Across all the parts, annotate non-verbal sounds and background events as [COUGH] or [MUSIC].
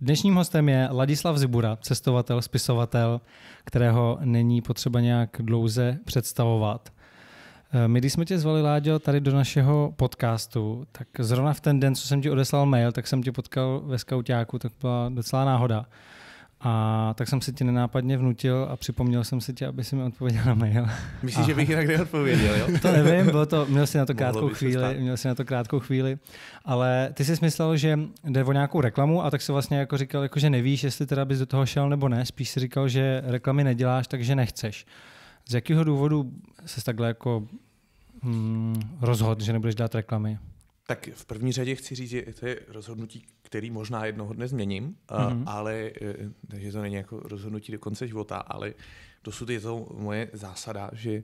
Dnešním hostem je Ladislav Zibura, cestovatel, spisovatel, kterého není potřeba nějak dlouze představovat. Eh, my, když jsme tě zvali, Láďo, tady do našeho podcastu, tak zrovna v ten den, co jsem ti odeslal mail, tak jsem tě potkal ve skautáku, tak byla docela náhoda. A tak jsem se ti nenápadně vnutil a připomněl jsem se ti, aby si mi odpověděl na mail. Myslíš, a... že bych jinak neodpověděl, jo? to nevím, bylo to, měl jsi na to krátkou chvíli, měl jsi na to krátkou chvíli, ale ty jsi myslel, že jde o nějakou reklamu a tak se vlastně jako říkal, jako, že nevíš, jestli teda bys do toho šel nebo ne, spíš si říkal, že reklamy neděláš, takže nechceš. Z jakého důvodu se takhle jako hmm, rozhodl, že nebudeš dát reklamy? Tak v první řadě chci říct, že to je rozhodnutí, který možná jednoho dne změním, mm-hmm. ale e, takže to není jako rozhodnutí do konce života, ale dosud je to moje zásada, že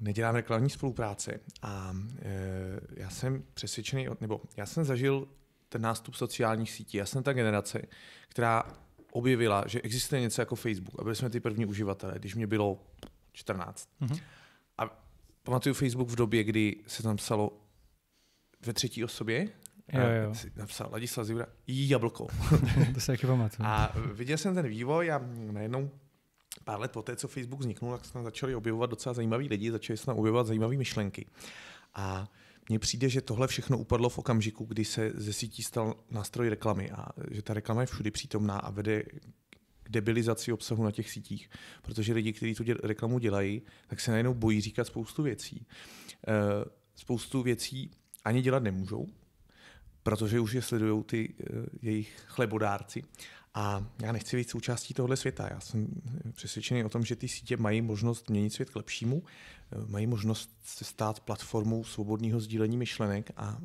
nedělám reklamní spolupráce A e, já jsem přesvědčený, nebo já jsem zažil ten nástup sociálních sítí. Já jsem ta generace, která objevila, že existuje něco jako Facebook. A byli jsme ty první uživatelé, když mě bylo 14. Mm-hmm. A pamatuju Facebook v době, kdy se tam psalo ve třetí osobě. Jo, jo. Napsal Ladislav Zivra, jablko. [LAUGHS] to se taky pamatuju. A viděl jsem ten vývoj a najednou pár let poté, co Facebook vzniknul, tak se tam začali objevovat docela zajímaví lidi, začali se tam objevovat zajímavé myšlenky. A mně přijde, že tohle všechno upadlo v okamžiku, kdy se ze sítí stal nástroj reklamy a že ta reklama je všudy přítomná a vede k debilizaci obsahu na těch sítích. Protože lidi, kteří tu děl- reklamu dělají, tak se najednou bojí říkat spoustu věcí. E, spoustu věcí ani dělat nemůžou, protože už je sledují ty eh, jejich chlebodárci. A já nechci být součástí tohohle světa. Já jsem přesvědčený o tom, že ty sítě mají možnost měnit svět k lepšímu, eh, mají možnost se stát platformou svobodného sdílení myšlenek a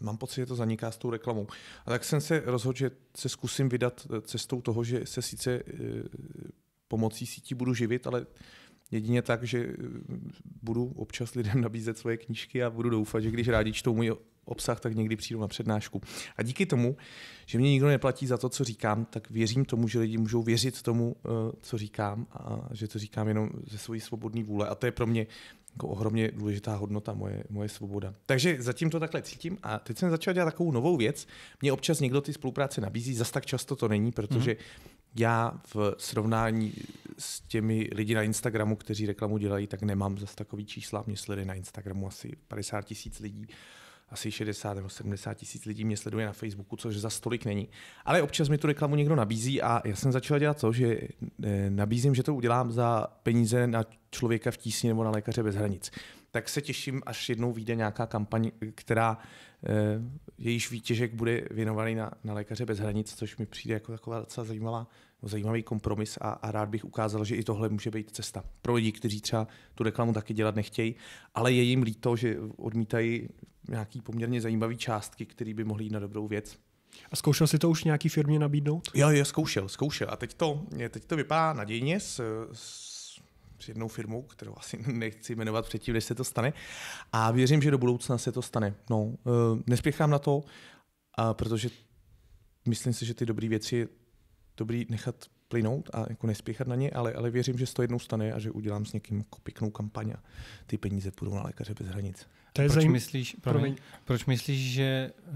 mám pocit, že to zaniká s tou reklamou. A tak jsem se rozhodl, že se zkusím vydat eh, cestou toho, že se sice pomocí sítí budu živit, ale Jedině tak, že eh, budu občas lidem nabízet svoje knížky a budu doufat, že když rádi čtou můj obsah, tak někdy přijdu na přednášku. A díky tomu, že mě nikdo neplatí za to, co říkám, tak věřím tomu, že lidi můžou věřit tomu, eh, co říkám a že to říkám jenom ze své svobodné vůle. A to je pro mě jako ohromně důležitá hodnota, moje, moje svoboda. Takže zatím to takhle cítím a teď jsem začal dělat takovou novou věc. Mě občas někdo ty spolupráce nabízí, zas tak často to není, protože mm-hmm já v srovnání s těmi lidi na Instagramu, kteří reklamu dělají, tak nemám zase takový čísla. Mě sleduje na Instagramu asi 50 tisíc lidí, asi 60 nebo 70 tisíc lidí mě sleduje na Facebooku, což za stolik není. Ale občas mi tu reklamu někdo nabízí a já jsem začal dělat to, že eh, nabízím, že to udělám za peníze na člověka v tísni nebo na lékaře bez hranic. Tak se těším, až jednou vyjde nějaká kampaň, která eh, jejíž výtěžek bude věnovaný na, na lékaře bez hranic, což mi přijde jako taková docela zajímavá zajímavý kompromis a, a rád bych ukázal, že i tohle může být cesta pro lidi, kteří třeba tu reklamu taky dělat nechtějí, ale je jim líto, že odmítají nějaký poměrně zajímavý částky, které by mohly jít na dobrou věc. A zkoušel si to už nějaký firmě nabídnout? Jo, jo, zkoušel, zkoušel. A teď to, teď to vypadá nadějně s s jednou firmou, kterou asi [LAUGHS] nechci jmenovat předtím, než se to stane. A věřím, že do budoucna se to stane. No, eh, nespěchám na to, protože myslím si, že ty dobré věci dobrý nechat plynout a jako nespěchat na ně, ale, ale věřím, že se to jednou stane a že udělám s někým jako pěknou kampaň a ty peníze půjdou na lékaře bez hranic. To je proč, zajím... myslíš, promiň, proč myslíš, že eh,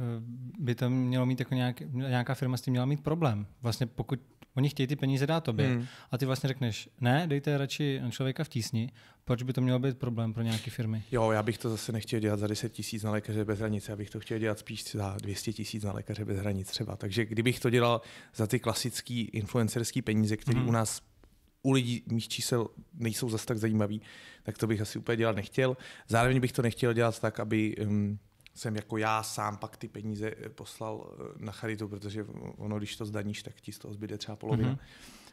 by tam mělo mít jako nějak, nějaká firma s tím měla mít problém? Vlastně pokud Oni chtějí ty peníze dát tobě hmm. a ty vlastně řekneš, ne, dejte radši člověka v tísni, proč by to mělo být problém pro nějaké firmy? Jo, já bych to zase nechtěl dělat za 10 tisíc na lékaře bez hranice, já bych to chtěl dělat spíš za 200 tisíc na lékaře bez hranic třeba. Takže kdybych to dělal za ty klasické influencerské peníze, které hmm. u nás u lidí mých čísel nejsou zase tak zajímavý, tak to bych asi úplně dělat nechtěl. Zároveň bych to nechtěl dělat tak, aby um, jsem jako já sám pak ty peníze eh, poslal eh, na charitu, protože ono, když to zdaníš, tak ti z toho zbyde třeba polovina. Mm-hmm.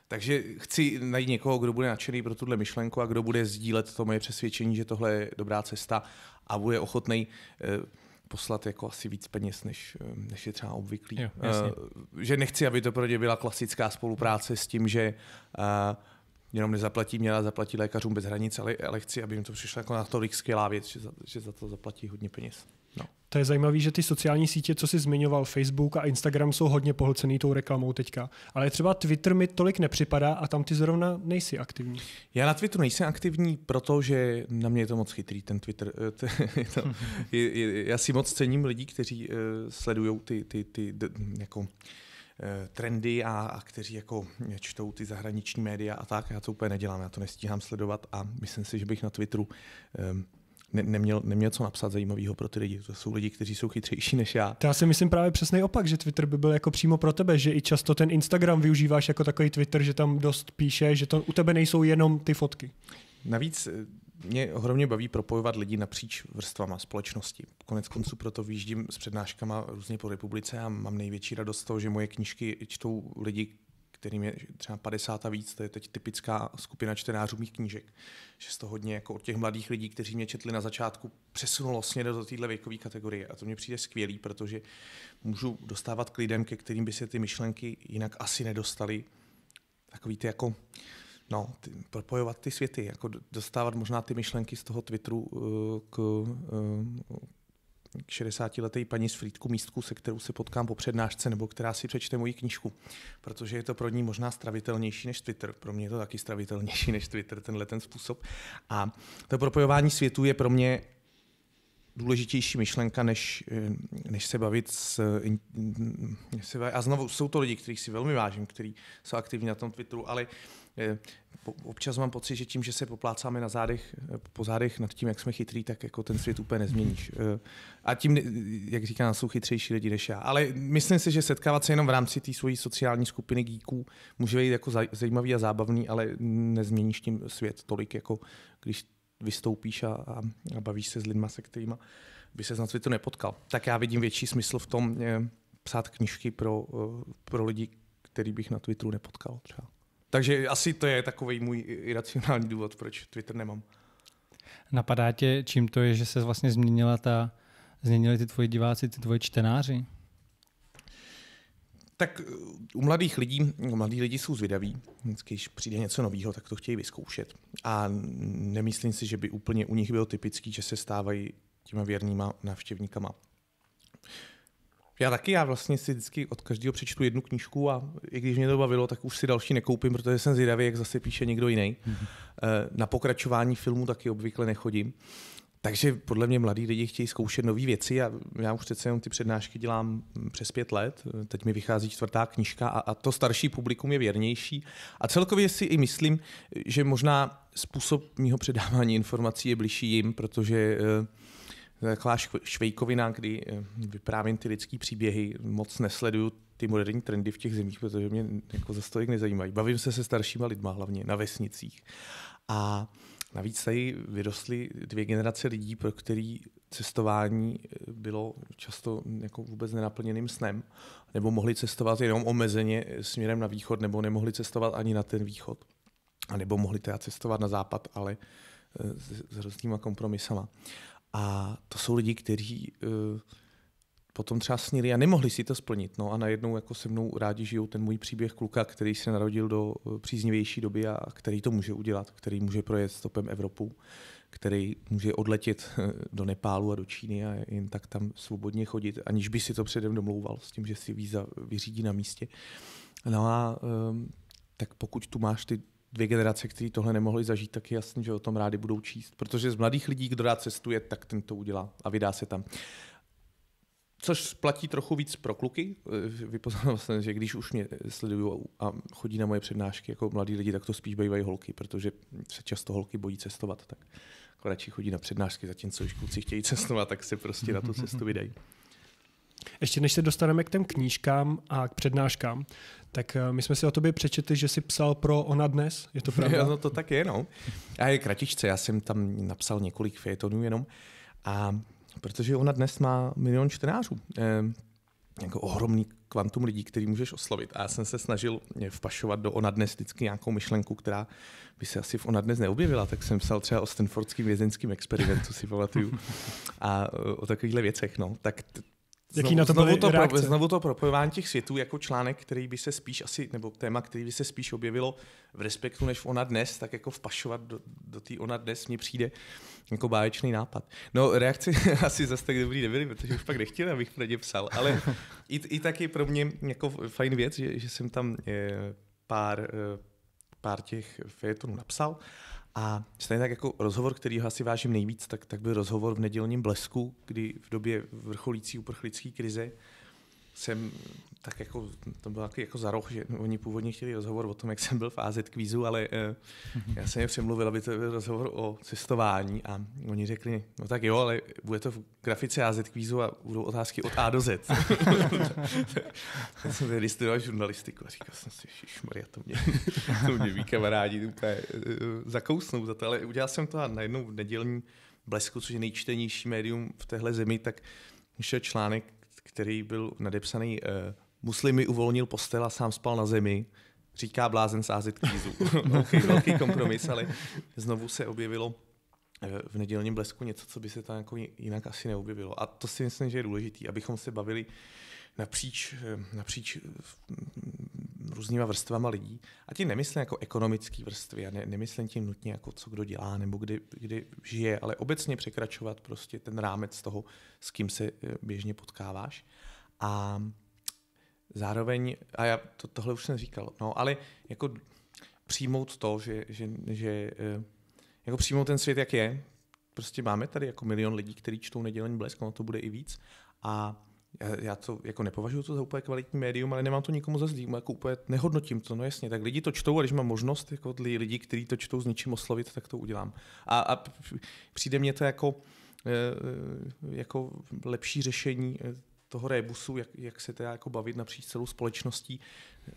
Takže chci najít někoho, kdo bude nadšený pro tuhle myšlenku a kdo bude sdílet to moje přesvědčení, že tohle je dobrá cesta a bude ochotný eh, poslat jako asi víc peněz, než, než je třeba obvyklý. Jo, Že nechci, aby to pro ně byla klasická spolupráce s tím, že jenom nezaplatí měla zaplatí lékařům bez hranic, ale, ale chci, aby jim to přišlo jako natolik skvělá věc, že za, že za to zaplatí hodně peněz. To je zajímavé, že ty sociální sítě, co jsi zmiňoval, Facebook a Instagram, jsou hodně pohlcený tou reklamou teďka. Ale třeba Twitter mi tolik nepřipadá a tam ty zrovna nejsi aktivní. Já na Twitteru nejsem aktivní, protože na mě je to moc chytrý, ten Twitter. Eh, to, [LAUGHS] je to, je, je, já si moc cením lidí, kteří uh, sledují ty, ty, ty, d, jako, eh, trendy a, a kteří jako čtou ty zahraniční média a tak. Já to úplně nedělám, já to nestíhám sledovat a myslím si, že bych na Twitteru um, ne, neměl, neměl co napsat zajímavého pro ty lidi. To jsou lidi, kteří jsou chytřejší než já. To já si myslím právě přesný opak, že Twitter by byl jako přímo pro tebe, že i často ten Instagram využíváš jako takový Twitter, že tam dost píše, že to u tebe nejsou jenom ty fotky. Navíc eh, mě ohromně baví propojovat lidi napříč vrstvama společnosti. Konec konců proto výjíždím s přednáškama různě po republice a mám největší radost z toho, že moje knížky čtou lidi, kterým je třeba 50 a víc, to je teď typická skupina čtenářů mých knížek, že se to hodně jako od těch mladých lidí, kteří mě četli na začátku, přesunulo směr do téhle věkové kategorie. A to mě přijde skvělý, protože můžu dostávat k lidem, ke kterým by se ty myšlenky jinak asi nedostaly. Takový ty jako No, ty, propojovat ty světy, jako dostávat možná ty myšlenky z toho Twitteru eh, k, eh, 60-letý paní z Frýdku místku, se kterou se potkám po přednášce nebo která si přečte moji knížku, protože je to pro ní možná stravitelnější než Twitter. Pro mě je to taky stravitelnější než Twitter, tenhle ten způsob. A to propojování světů je pro mě důležitější myšlenka, než, eh, než se bavit s... Eh, mm, mm, než se bavit. A znovu, jsou to lidi, kterých si velmi vážím, kteří jsou aktivní na tom Twitteru, ale uh, Eh, občas mám pocit, že tím, že se poplácáme na zádech, eh, po zádech nad tím, jak jsme chytrý, tak jako ten svět úplně nezměníš. Eh, a tím, jak říkám, jsou chytřejší lidi než já. Ale myslím si, že setkávat se jenom v rámci té své sociální skupiny geeků může být jako zajímavý a zábavný, ale nezměníš tím svět tolik, jako když vystoupíš a, a, bavíš se s lidmi, se kterými by se na světu nepotkal. Tak já vidím větší smysl v tom psát knižky pro, pro lidi, který bych na Twitteru nepotkal třeba. Takže asi to je takový můj iracionální důvod, proč Twitter nemám. Napadá tě, čím to je, že se vlastně změnila ta, změnili ty tvoji diváci, ty tvoji čtenáři? Tak u mladých lidí, mladí lidi jsou zvědaví, vždycky, když přijde něco nového, tak to chtějí vyzkoušet. A nemyslím si, že by úplně u nich bylo typický, že se stávají těma věrnýma návštěvníkama. Já taky, já vlastně si vždycky od každého přečtu jednu knížku a i když mě to bavilo, tak už si další nekoupím, protože jsem zvědavý, jak zase píše někdo jiný. Mm-hmm. Na pokračování filmu taky obvykle nechodím. Takže podle mě mladí lidi chtějí zkoušet nové věci a já už přece jenom ty přednášky dělám hm, přes pět let. Teď mi vychází čtvrtá knižka a, a to starší publikum je věrnější. A celkově si i myslím, že možná způsob mého předávání informací je bližší jim, protože eh, taková švejkovina, kdy eh, vyprávím ty lidský příběhy, moc nesleduju ty moderní trendy v těch zemích, protože mě jako za stolik nezajímají. Bavím se se staršíma lidma hlavně na vesnicích. A navíc tady vyrostly dvě generace lidí, pro který cestování eh, bylo často jako vůbec nenaplněným snem, nebo mohli cestovat jenom omezeně eh, směrem na východ, nebo nemohli cestovat ani na ten východ, a nebo mohli teda cestovat na západ, ale s, s hroznýma kompromisama. A to jsou lidi, kteří uh, potom třeba snili a nemohli si to splnit. No a najednou jako se mnou rádi žijou ten můj příběh kluka, který se narodil do eh, příznivější doby a který to může udělat, který může projet stopem Evropu, který může odletět eh, do Nepálu a do Číny a jen tak tam svobodně chodit, aniž by si to předem domlouval s tím, že si víza vyřídí na místě. No a um, tak pokud tu máš ty dvě generace, kteří tohle nemohli zažít, tak je jasný, že o tom rádi budou číst. Protože z mladých lidí, kdo rád cestuje, tak ten to udělá a vydá se tam. Což platí trochu víc pro kluky. Eh, Vypoznal jsem, že když už mě sledují a chodí na moje přednášky jako mladí lidi, tak to spíš bývají holky, protože se často holky bojí cestovat. Tak jako radši chodí na přednášky, zatímco když kluci chtějí cestovat, tak se prostě na tu cestu vydají. Ještě než se dostaneme k těm knížkám a k přednáškám, tak eh, my jsme si o tobě přečetli, že jsi psal pro Ona dnes, je to pravda? [LAUGHS] no to tak je, no. A je kratičce, já jsem tam napsal několik fejetonů jenom. A protože Ona dnes má milion čtenářů, eh, jako ohromný kvantum lidí, který můžeš oslovit. A já jsem se snažil eh, vpašovat do Ona dnes vždycky nějakou myšlenku, která by se asi v Ona dnes neobjevila, tak jsem psal třeba o Stanfordském vězeňském experimentu, si pamatuju, a eh, o takovýchhle věcech. No. Tak Jaký znovu, na to znovu, to pro, znovu to propojování těch světů jako článek, který by se spíš asi, nebo téma, který by se spíš objevilo v respektu než v ona dnes, tak jako vpašovat do, do té ona dnes mně přijde jako báječný nápad. No reakce [LAUGHS] asi zase tak dobrý nebyly, protože už pak nechtěl, abych pro ně psal, ale i, i tak je pro mě jako fajn věc, že, že jsem tam je, eh, pár, eh, pár těch fejetonů napsal. A stejně tak jako rozhovor, který ho asi vážím nejvíc, tak, tak byl rozhovor v nedělním blesku, kdy v době vrcholící uprchlické krize jsem tak jako, to bylo jako jako za roh, že oni původně chtěli rozhovor o tom, jak jsem byl v AZ kvízu, ale eh, mhm. já jsem je přemluvil, aby to byl rozhovor o cestování a oni řekli, no tak jo, ale bude to v grafice AZ kvízu a budou otázky od A do Z. já jsem tedy studoval žurnalistiku a říkal jsem si, šišmarja, to mě, to mě ví kamarádi úplně eh, zakousnou za to, ale udělal jsem to a najednou v nedělním blesku, což je nejčtenější médium v téhle zemi, tak vyšel článek, který byl nadepsaný uh, Muslimy uvolnil postel a sám spal na zemi, říká blázen sázet kýzu. [LAUGHS] velký, velký kompromis, ale znovu se objevilo eh, v nedělním blesku něco, co by se tam jako jinak asi neobjevilo. A to si myslím, že je důležité, abychom se bavili napříč, eh, napříč různýma vrstvama lidí. A tím nemyslím jako ekonomické vrstvy a ne, nemyslím tím nutně jako co kdo dělá nebo kdy, kdy žije, ale obecně překračovat prostě ten rámec toho, s kým se eh, běžně potkáváš. A zároveň, a já to, tohle už jsem říkal, no ale jako přijmout to, že, že, že eh, jako přijmout ten svět, jak je, prostě máme tady jako milion lidí, kteří čtou nedělení blesk, ono to bude i víc. A já, já to jako nepovažuji to za úplně kvalitní médium, ale nemám to nikomu za zlým, jako úplně nehodnotím to, no jasně, tak lidi to čtou a když mám možnost jako lidi, kteří to čtou s ničím oslovit, tak to udělám. A, a přijde mně to jako, eh, eh, jako lepší řešení eh, toho rebusu, jak, jak se teda jako bavit napříč celou společností,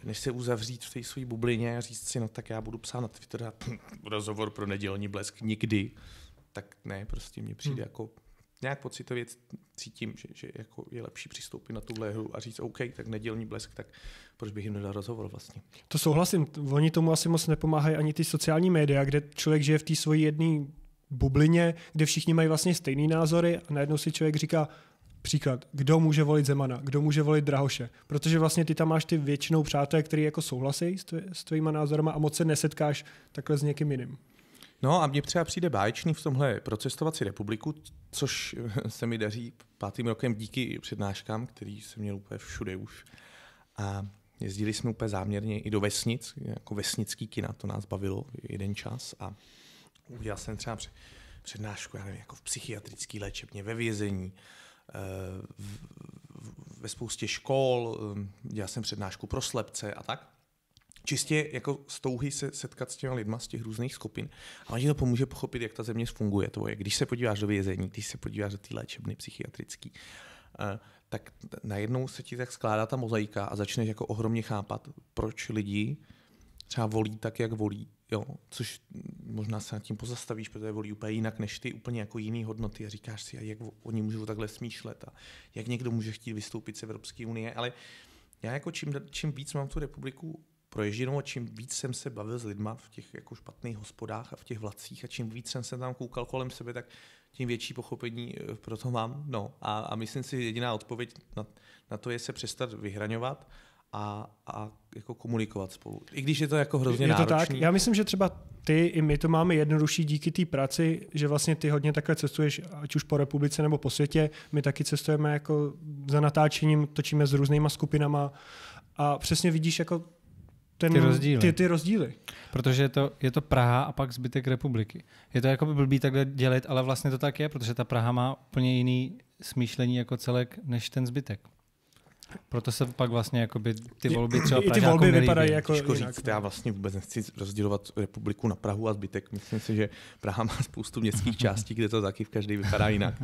než se uzavřít v té své bublině a říct si, no tak já budu psát na Twitter a [CLEARS THROAT] rozhovor pro nedělní blesk nikdy, tak ne, prostě mě přijde hmm. jako nějak pocitově cítím, že, že jako je lepší přistoupit na tuhle hru a říct OK, tak nedělní blesk, tak proč bych jim nedal rozhovor vlastně. To souhlasím, oni tomu asi moc nepomáhají ani ty sociální média, kde člověk žije v té svoji jedné bublině, kde všichni mají vlastně stejné názory a najednou si člověk říká, příklad, kdo může volit Zemana, kdo může volit Drahoše, protože vlastně ty tam máš ty většinou přátelé, kteří jako souhlasí s, tvě, s tvýma názorama a moc se nesetkáš takhle s někým jiným. No a mně třeba přijde báječný v tomhle procestovací republiku, což [LAUGHS] se mi daří pátým rokem díky přednáškám, který jsem měl úplně všude už. A jezdili jsme úplně záměrně i do vesnic, jako vesnický kina, to nás bavilo jeden čas a udělal jsem třeba přednášku, já nevím, jako v psychiatrické léčebně, ve vězení, eh, ve spoustě škol, eh, dělal jsem přednášku pro slepce a tak čistě jako stouhy se setkat s těma lidma z těch různých skupin. A oni to pomůže pochopit, jak ta země funguje tvoje. Když se podíváš do vězení, když se podíváš do té léčebny psychiatrický, eh, tak najednou se ti tak skládá ta mozaika a začneš jako ohromně chápat, proč lidi třeba volí tak, jak volí. Jo, což možná se nad tím pozastavíš, protože volí úplně jinak než ty, úplně jako jiný hodnoty a říkáš si, a jak oni můžou takhle smýšlet a jak někdo může chtít vystoupit z Evropské unie, ale já jako čím, čím víc mám tu republiku proježděnou a čím víc jsem se bavil s lidma v těch jako špatných hospodách a v těch vlacích a čím víc jsem se tam koukal kolem sebe, tak tím větší pochopení eh, pro to mám. No, a, a myslím si, jediná odpověď na, na to je se přestat vyhraňovat a, a jako komunikovat spolu. I když je to jako hrozně je to náročný. Tak. Já myslím, že třeba ty i my to máme jednodušší díky té práci, že vlastně ty hodně takhle cestuješ, ať už po republice nebo po světě. My taky cestujeme jako za natáčením, točíme s různýma skupinama a přesně vidíš jako ten, ty rozdíly. Ty, ty rozdíly. Protože je to, je to Praha a pak zbytek republiky. Je to jako by blbý takhle dělit, ale vlastně to tak je, protože ta Praha má úplně jiný smýšlení jako celek než ten zbytek. Proto se pak vlastně jakoby ty volby třeba I ty volby vypadají jako Těžko jinak. říct, já no. vlastně vůbec nechci rozdělovat republiku na Prahu a zbytek. Myslím si, že Praha má spoustu městských [LAUGHS] částí, kde to taky v každý vypadá jinak.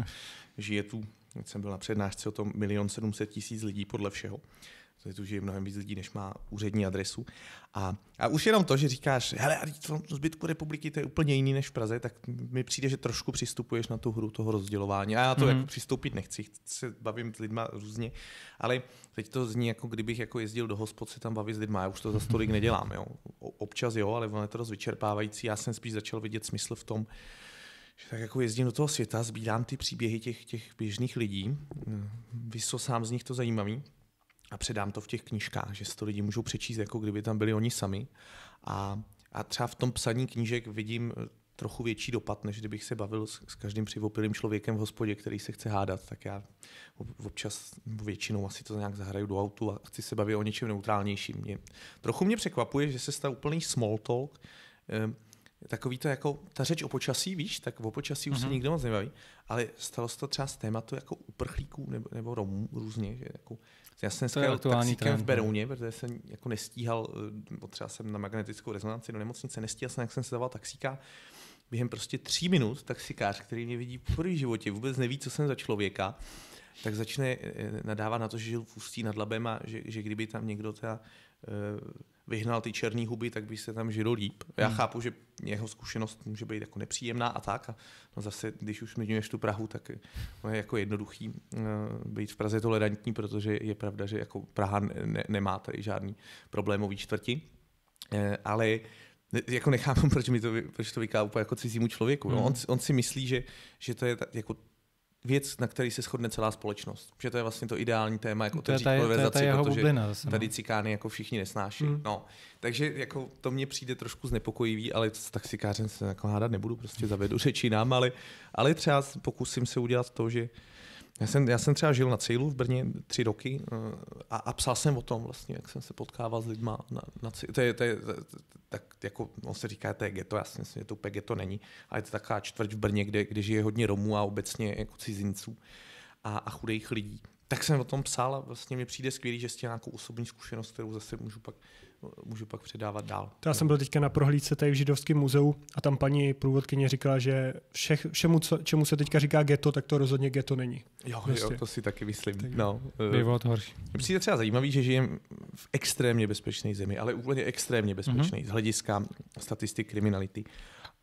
Žije tu, jsem byl na přednášce o tom, milion sedmset tisíc lidí podle všeho. Tady tu žije mnohem víc lidí, než má úřední adresu. A, a už jenom to, že říkáš, hele, v zbytku republiky to je úplně jiný než v Praze, tak mi přijde, že trošku přistupuješ na tu hru toho rozdělování. A já to mm. jako přistoupit nechci, se bavím s lidma různě, ale teď to zní, jako kdybych jako jezdil do hospod se tam bavit s lidma, já už to za stolik nedělám. Jo. Občas jo, ale ono je to dost vyčerpávající. Já jsem spíš začal vidět smysl v tom, že tak jako jezdím do toho světa, sbírám ty příběhy těch, těch běžných lidí, vysosám z nich to zajímavý a předám to v těch knížkách, že si to lidi můžou přečíst, jako kdyby tam byli oni sami. A, a třeba v tom psaní knížek vidím eh, trochu větší dopad, než kdybych se bavil s, s každým přivopilým člověkem v hospodě, který se chce hádat, tak já občas, většinou asi to nějak zahraju do autu a chci se bavit o něčem neutrálnějším. Mě, trochu mě překvapuje, že se stal úplný small talk, ehm, takový to jako, ta řeč o počasí, víš, tak o počasí už mm-hmm. se mhm. nikdo moc nebaví, ale stalo se to třeba z tématu jako uprchlíků nebo, nebo Romů různě, že jako já jsem dneska jel taxíkem trend, v no. Berouně, protože jsem jako nestíhal, potřeba eh, jsem na magnetickou rezonanci do nemocnice, nestíhal jsem, jak jsem se dával taxíka, během prostě tří minut taxikář, který mě vidí v první životě, vůbec neví, co jsem za člověka, tak začne eh, eh, nadávat na to, že žil v Ústí nad Labem a že, že kdyby tam někdo teda vyhnal ty černé huby, tak by se tam žilo líp. Já hmm. chápu, že jeho zkušenost může být jako nepříjemná a tak. A no zase, když už měňuješ tu Prahu, tak eh, je jako jednoduchý eh, být v Praze tolerantní, protože je pravda, že jako Praha ne- nemá tady žádný problémový čtvrti. Eh, ale jako nechápu, [LAUGHS] proč, mi to, proč to vyká úplně jako cizímu člověku. No, hmm. on, on, si myslí, že, že to je ta, jako věc, na který se shodne celá společnost. Protože to je vlastně to ideální téma, jako otevřít konverzaci, protože bublina, zase, tady no. cikány jako všichni nesnáší. Hmm. No. Takže jako to mě přijde trošku znepokojivý, ale s taxikářem se jako hádat nebudu, prostě zavedu řeči nám, ale, ale třeba pokusím se udělat to, že uh, já jsem, já jsem třeba žil na Cílu v Brně tři roky eh, a, a psal jsem o tom vlastně, jak jsem se potkával s lidma na, na Cílu. To je, to je, tak jako on se říká, to je geto, já si myslím, že to úplně geto není, ale je to taková čtvrť v Brně, kde, kde žije hodně Romů a obecně jako cizinců a, a chudých lidí. Tak jsem o tom psal a vlastně mi přijde skvělý, že s tím nějakou osobní zkušenost, kterou zase můžu pak můžu pak předávat dál. já jsem byl teďka na prohlídce tady v Židovském muzeu a tam paní průvodkyně říkala, že všech, všemu, co, čemu se teďka říká geto, tak to rozhodně geto není. Jo, prostě. jo to si taky myslím. Tak no, bylo to horší. Přijde třeba zajímavý, že žijeme v extrémně bezpečné zemi, ale úplně extrémně mhm. bezpečné mm-hmm. z hlediska statistik kriminality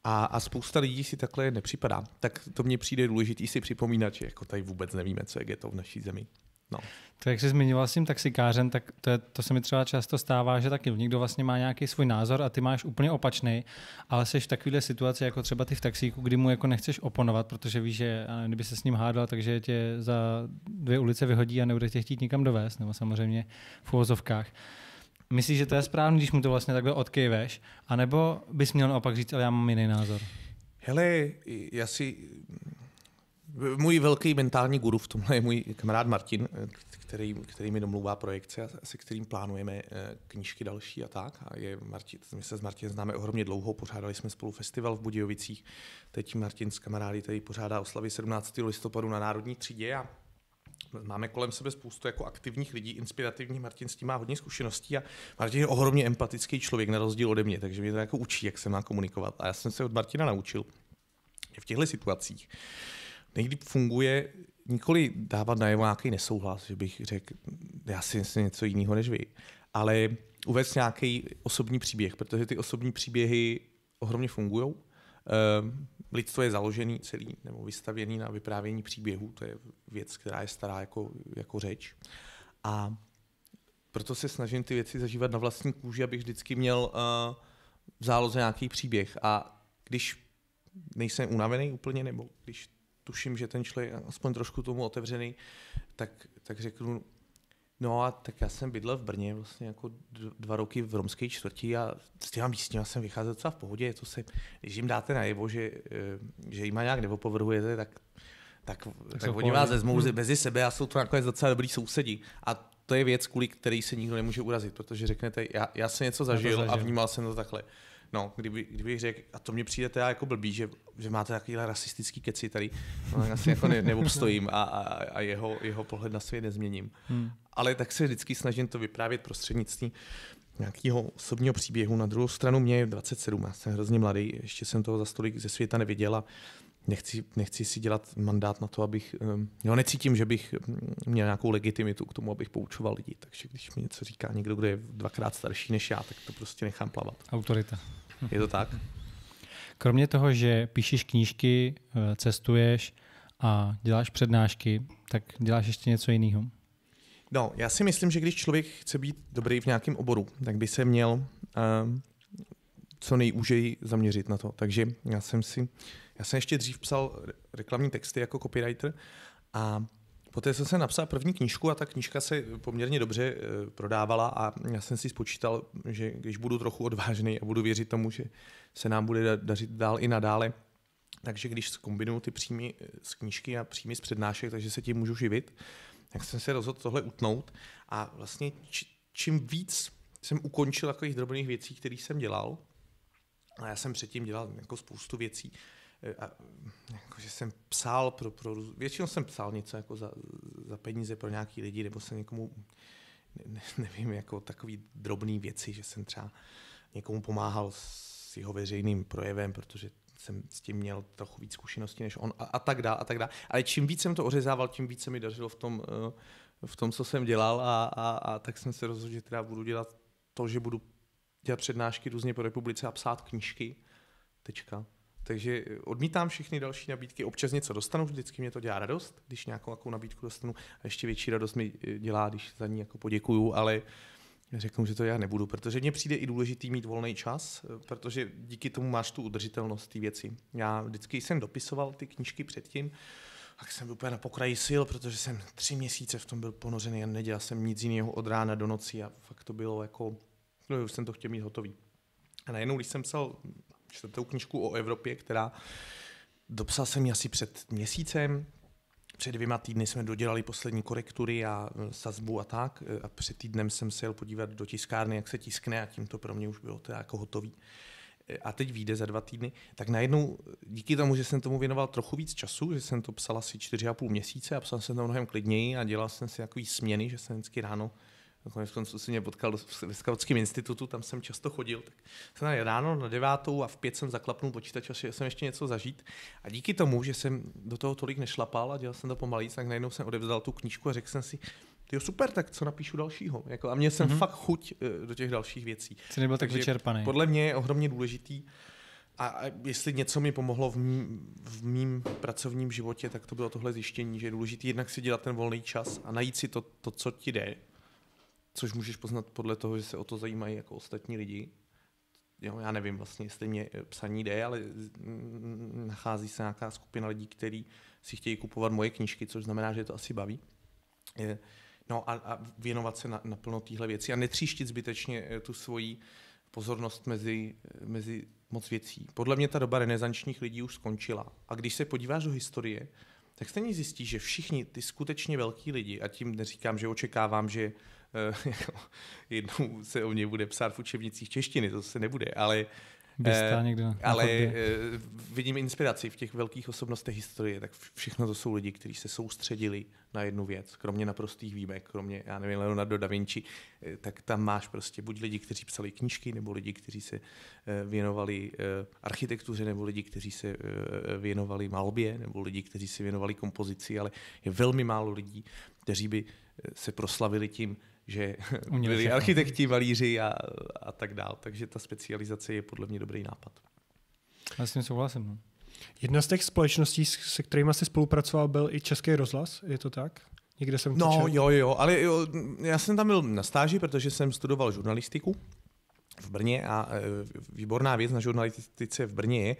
a, a spousta lidí si takhle nepřipadá. Tak to mně přijde důležité si připomínat, že jako tady vůbec nevíme, co je ghetto v naší zemi. No. To, jak jsi zmiňoval s tím taxikářem, tak to, je, to se mi třeba často stává, že taky někdo vlastně má nějaký svůj názor a ty máš úplně opačný, ale jsi v takovéhle situaci, jako třeba ty v taxíku, kdy mu jako nechceš oponovat, protože víš, že kdyby se s ním hádal, takže tě za dvě ulice vyhodí a nebude tě chtít nikam dovést, nebo samozřejmě v uvozovkách. Myslíš, že to je správné, když mu to vlastně takhle odkejveš, anebo bys měl opak říct, ale já mám jiný názor? Hele, já si můj velký mentální guru v tomhle je můj kamarád Martin, který, který mi domluvá projekce a se kterým plánujeme eh, knížky další a tak. A je Martin, my se s Martinem známe ohromně dlouho, pořádali jsme spolu festival v Budějovicích. Teď Martin s kamarády tady pořádá oslavy 17. listopadu na Národní třídě a máme kolem sebe spoustu jako aktivních lidí, inspirativních. Martin s tím má hodně zkušeností a Martin je ohromně empatický člověk, na rozdíl ode mě, takže mě to jako učí, jak se má komunikovat. A já jsem se od Martina naučil v těchto situacích nejlíp funguje nikoli dávat najevo nějaký nesouhlas, že bych řekl, já si myslím něco jiného než vy, ale uvést nějaký osobní příběh, protože ty osobní příběhy ohromně fungují. Um, ehm, lidstvo je založený celý nebo vystavěný na vyprávění příběhů, to je věc, která je stará jako, jako řeč. A proto se snažím ty věci zažívat na vlastní kůži, abych vždycky měl uh, v záloze nějaký příběh. A když nejsem unavený úplně, nebo když tuším, že ten člověk aspoň trošku tomu otevřený, tak, tak řeknu, no a tak já jsem bydlel v Brně vlastně jako dva roky v romské čtvrti a s těma místníma jsem vycházel docela v pohodě, to se, když jim dáte najevo, že, eh, že jim nějak neopovrhujete, tak tak, tak, tak oni vás vezmou hmm. mezi sebe a jsou to nakonec docela dobrý sousedí. A to je věc, kvůli který se nikdo nemůže urazit, protože řeknete, já, já jsem něco zažil, já zažil a vnímal jsem to takhle. No, kdyby, kdybych řekl, a to mě přijde teda jako blbý, že, že máte takovýhle rasistický keci tady, no, tak asi jako ne, neobstojím a, a, a jeho, jeho pohled na svět nezměním. Hmm. Ale tak se vždycky snažím to vyprávět prostřednictvím nějakého osobního příběhu. Na druhou stranu mě je 27, já jsem hrozně mladý, ještě jsem toho za stolik ze světa neviděla nechci, nechci si dělat mandát na to, abych, ehm, jo, necítím, že bych mm, měl nějakou legitimitu k tomu, abych poučoval lidi, takže když mi něco říká někdo, kdo je dvakrát starší než já, tak to prostě nechám plavat. Autorita. Je to tak? Kromě toho, že píšeš knížky, eh, cestuješ a děláš přednášky, tak děláš ještě něco jiného? No, já si myslím, že když člověk chce být dobrý v nějakém oboru, tak by se měl um, co nejúžeji zaměřit na to. Takže já jsem si já jsem ještě dřív psal reklamní texty jako copywriter a Poté jsem se napsal první knížku a ta knížka se poměrně dobře eh, prodávala a já jsem si spočítal, že když budu trochu odvážný a budu věřit tomu, že se nám bude dařit dál i nadále, takže když zkombinuju ty příjmy eh, z knížky a příjmy z přednášek, takže se tím můžu živit, tak jsem se rozhodl tohle utnout a vlastně čím víc jsem ukončil takových drobných věcí, které jsem dělal, a já jsem předtím dělal jako spoustu věcí, a, jako, že jsem psal pro, pro, většinou jsem psal něco jako za, za peníze pro nějaký lidi, nebo jsem někomu, ne, [LAUGHS] nevím, jako takový drobný věci, že jsem třeba někomu pomáhal s jeho veřejným projevem, protože jsem s tím měl trochu víc zkušeností než on a, a tak dále a tak dále. Ale čím víc jsem to ořezával, tím víc se mi dařilo v tom, eh, v tom co jsem dělal a, a, a tak jsem se rozhodl, že teda budu dělat to, že budu dělat přednášky různě po republice a psát knížky. Tečka. Takže odmítám všechny další nabídky. Občas něco dostanu, vždycky mě to dělá radost, když nějakou, jakou nabídku dostanu. A ještě větší radost mi eh, dělá, když za ní jako poděkuju, ale řeknu, že to já nebudu, protože mně přijde i důležitý mít volný čas, eh, protože díky tomu máš tu udržitelnost ty věci. Já vždycky jsem dopisoval ty knížky předtím, tak jsem byl úplně na pokraji sil, protože jsem tři měsíce v tom byl ponořený a nedělal jsem nic jiného od rána do noci a fakt to bylo jako, no už jsem to chtěl mít hotový. A najednou, když jsem psal čtvrtou knižku o Evropě, která dopsal jsem ji asi před měsícem. Před dvěma týdny jsme dodělali poslední korektury a e, sazbu a tak. E, a před týdnem jsem se jel podívat do tiskárny, jak se tiskne a tím to pro mě už bylo teda jako hotový e, a teď vyjde za dva týdny, tak najednou díky tomu, že jsem tomu věnoval trochu víc času, že jsem to psal asi čtyři a půl měsíce a psal jsem to mnohem klidněji a dělal jsem si takový směny, že jsem vždycky ráno Konec konců si mě potkal ve Skautském institutu, tam jsem často chodil. Tak jsem na ráno na devátou a v pět jsem zaklapnul počítač, až jsem ještě něco zažít. A díky tomu, že jsem do toho tolik nešlapal a dělal jsem to pomalý, tak najednou jsem odevzdal tu knížku a řekl jsem si, jo super, tak co napíšu dalšího. Jako, a měl jsem mm-hmm. fakt chuť eh, do těch dalších věcí. Jsi nebyl tak Takže vyčerpaný. Podle mě je ohromně důležitý, a jestli něco mi pomohlo v mým, v mým pracovním životě, tak to bylo tohle zjištění, že je důležité jednak si dělat ten volný čas a najít si to, to co ti jde, což můžeš poznat podle toho, že se o to zajímají jako ostatní lidi. Jo, já nevím vlastně, jestli mě eh, psaní jde, ale nachází se nějaká skupina lidí, kteří si chtějí kupovat moje knížky, což znamená, že to asi baví. No a, a věnovat se na, naplno téhle věci a netříštit zbytečně eh, tu svoji pozornost mezi, eh, mezi moc věcí. Podle mě ta doba renesančních lidí už skončila. A když se podíváš do historie, tak stejně zjistíš, že všichni ty skutečně velký lidi, a tím neříkám, že očekávám, že Eh, [LAUGHS] jako jednou se o něj bude psát v učebnicích češtiny, to se nebude, ale eh, někde na ale eh, vidím inspiraci v těch velkých osobnostech historie, tak všechno to jsou lidi, kteří se soustředili na jednu věc, kromě naprostých výjimek, kromě, já nevím, Leonardo da Vinci, tak tam máš prostě buď lidi, kteří psali knížky, nebo lidi, kteří se věnovali architektuře, nebo lidi, kteří se věnovali malbě, nebo lidi, kteří se věnovali kompozici, ale je velmi málo lidí, kteří by se proslavili tím, že Uměli byli architekti, malíři a, a tak dál. Takže ta specializace je podle mě dobrý nápad. Já s tím souhlasím. No. Jedna z těch společností, se kterými jsi spolupracoval, byl i Český rozhlas, je to tak? Někde jsem No jo, jo, ale jo, já jsem tam byl na stáži, protože jsem studoval žurnalistiku v Brně a e, výborná věc na žurnalistice v Brně je,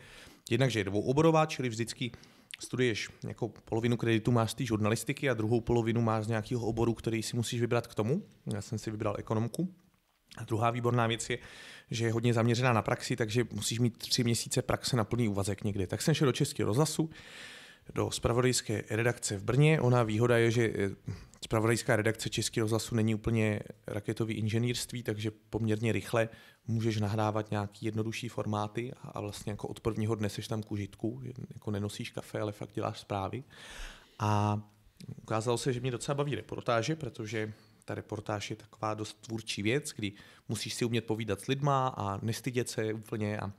jednak, že je dvouoborová, čili vždycky studuješ jako polovinu kreditu máš z té žurnalistiky a druhou polovinu máš z nějakého oboru, který si musíš vybrat k tomu. Já jsem si vybral ekonomku. A druhá výborná věc je, že je hodně zaměřená na praxi, takže musíš mít tři měsíce praxe na plný úvazek někde. Tak jsem šel do Českého rozhlasu, do spravodajské redakce v Brně. Ona výhoda je, že spravodajská eh, redakce Českého rozhlasu není úplně raketový inženýrství, takže poměrně rychle můžeš nahrávat nějaký jednodušší formáty a, vlastně jako od prvního dne seš tam k užitku, jako nenosíš kafe, ale fakt děláš zprávy. A ukázalo se, že mě docela baví reportáže, protože ta reportáž je taková dost tvůrčí věc, kdy musíš si umět povídat s lidma a nestydět se úplně a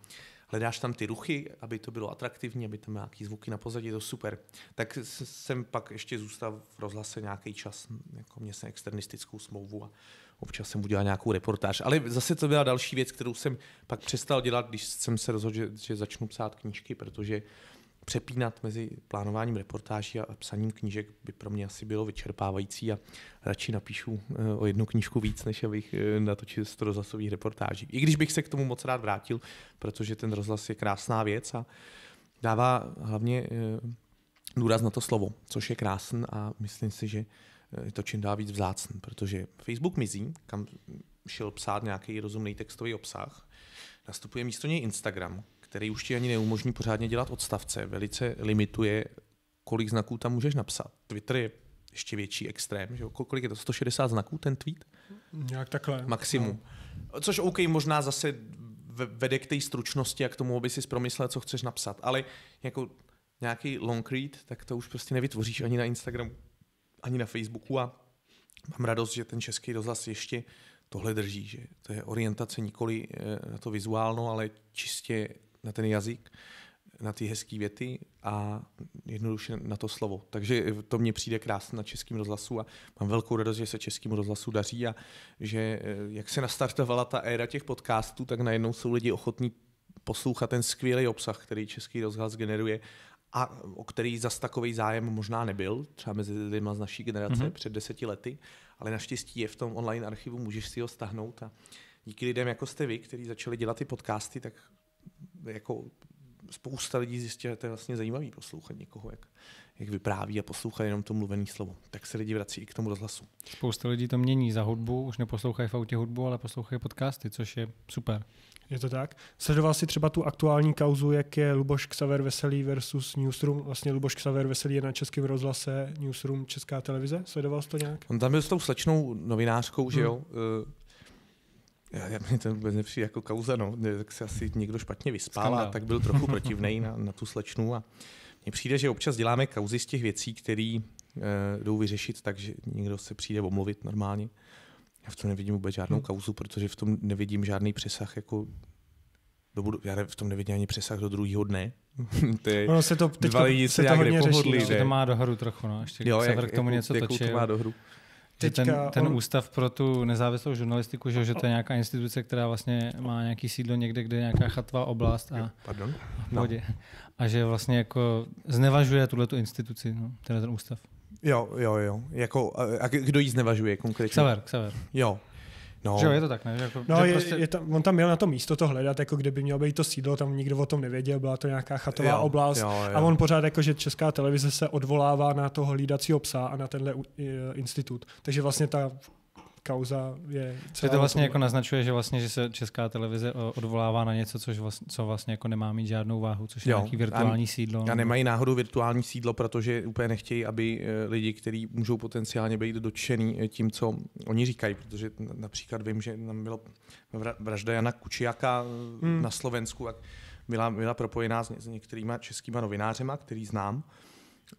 hledáš tam ty ruchy, aby to bylo atraktivní, aby tam nějaký zvuky na pozadí, to super. Tak jsem pak ještě zůstal v rozhlase nějaký čas, jako mě se externistickou smlouvu a občas jsem udělal nějakou reportáž. Ale zase to byla další věc, kterou jsem pak přestal dělat, když jsem se rozhodl, že, že začnu psát knížky, protože přepínat mezi plánováním reportáží a psaním knížek by pro mě asi bylo vyčerpávající a radši napíšu eh, o jednu knížku víc, než abych eh, natočil 100 rozhlasových reportáží. I když bych se k tomu moc rád vrátil, protože ten rozhlas je krásná věc a dává hlavně eh, důraz na to slovo, což je krásný a myslím si, že je to čím dál víc vzácný, protože Facebook mizí, kam šel psát nějaký rozumný textový obsah, nastupuje místo něj Instagram, který už ti ani neumožní pořádně dělat odstavce, velice limituje, kolik znaků tam můžeš napsat. Twitter je ještě větší extrém, že kolik je to, 160 znaků ten tweet? Nějak takhle. Maximum. No. Což OK, možná zase vede k té stručnosti a k tomu, aby si promyslel, co chceš napsat, ale jako nějaký long read, tak to už prostě nevytvoříš ani na Instagramu ani na Facebooku a mám radost, že ten český rozhlas ještě tohle drží, že to je orientace nikoli eh, na to vizuálno, ale čistě na ten jazyk, na ty hezké věty a jednoduše na to slovo. Takže to mně přijde krásně na českým rozhlasu a mám velkou radost, že se českým rozhlasu daří a že eh, jak se nastartovala ta éra těch podcastů, tak najednou jsou lidi ochotní poslouchat ten skvělý obsah, který český rozhlas generuje a o který zas takový zájem možná nebyl, třeba mezi lidma z naší generace mm-hmm. před deseti lety, ale naštěstí je v tom online archivu, můžeš si ho stahnout a díky lidem jako jste vy, kteří začali dělat ty podcasty, tak jako spousta lidí zjistila, že to je vlastně zajímavý poslouchat někoho, jak, jak vypráví a poslouchají jenom to mluvené slovo. Tak se lidi vrací i k tomu rozhlasu. Spousta lidí to mění za hudbu, už neposlouchají v autě hudbu, ale poslouchají podcasty, což je super. Je to tak. Sledoval si třeba tu aktuální kauzu, jak je Luboš Ksaver Veselý versus Newsroom. Vlastně Luboš Ksaver Veselý je na českém rozhlase, Newsroom Česká televize. Sledoval jsi to nějak? On tam byl s tou slečnou novinářkou, hmm. že jo? Eh, já, já mě to vůbec nepřijde jako kauza, no. Tak se asi někdo špatně vyspál a tak byl trochu protivnej na, na tu slečnu a mně přijde, že občas děláme kauzy z těch věcí, které uh, jdou vyřešit tak, že někdo se přijde omluvit normálně. Já v tom nevidím vůbec žádnou hmm. kauzu, protože v tom nevidím žádný přesah jako do budu- já v tom nevidím ani přesah do druhého dne. [LAUGHS] to je ono se to teď dva lidi se, se to hodně Řeší, no. to má do hru trochu, no. Ještě jo, se jak, k tomu jak, něco jak, točil. to má do hru. Teďka ten, ten on... ústav pro tu nezávislou žurnalistiku, že, že to je nějaká instituce, která vlastně má nějaký sídlo někde, kde je nějaká chatová oblast a, Pardon? no. a že vlastně jako znevažuje tuhle tu instituci, no, ten ústav. Jo, jo, jo. Jako, a kdo jí znevažuje konkrétně? Xaver, Xaver. Jo, No. Že jo, je to tak, ne? jako, no, že je, prostě... je tam, on tam měl na to místo to hledat, jako kdyby mělo být to sídlo, tam nikdo o tom nevěděl, byla to nějaká chatová jo, oblast. Jo, jo. A on pořád jako, že česká televize se odvolává na toho hlídacího psa a na tenhle uh, institut. Takže vlastně ta kauza je... Celá to vlastně jako naznačuje, že vlastně že se česká televize eh, odvolává na něco, což vlastně, co vlastně jako nemá mít žádnou váhu, což je nějaký virtuální a, sídlo. A nemají náhodou virtuální sídlo, protože úplně nechtějí, aby eh, lidi, kteří můžou potenciálně být dotčený eh, tím, co oni říkají, protože například vím, že tam bylo vražda Jana Kučiaka hmm. na Slovensku, byla, byla propojená s některýma českýma novinářema, který znám,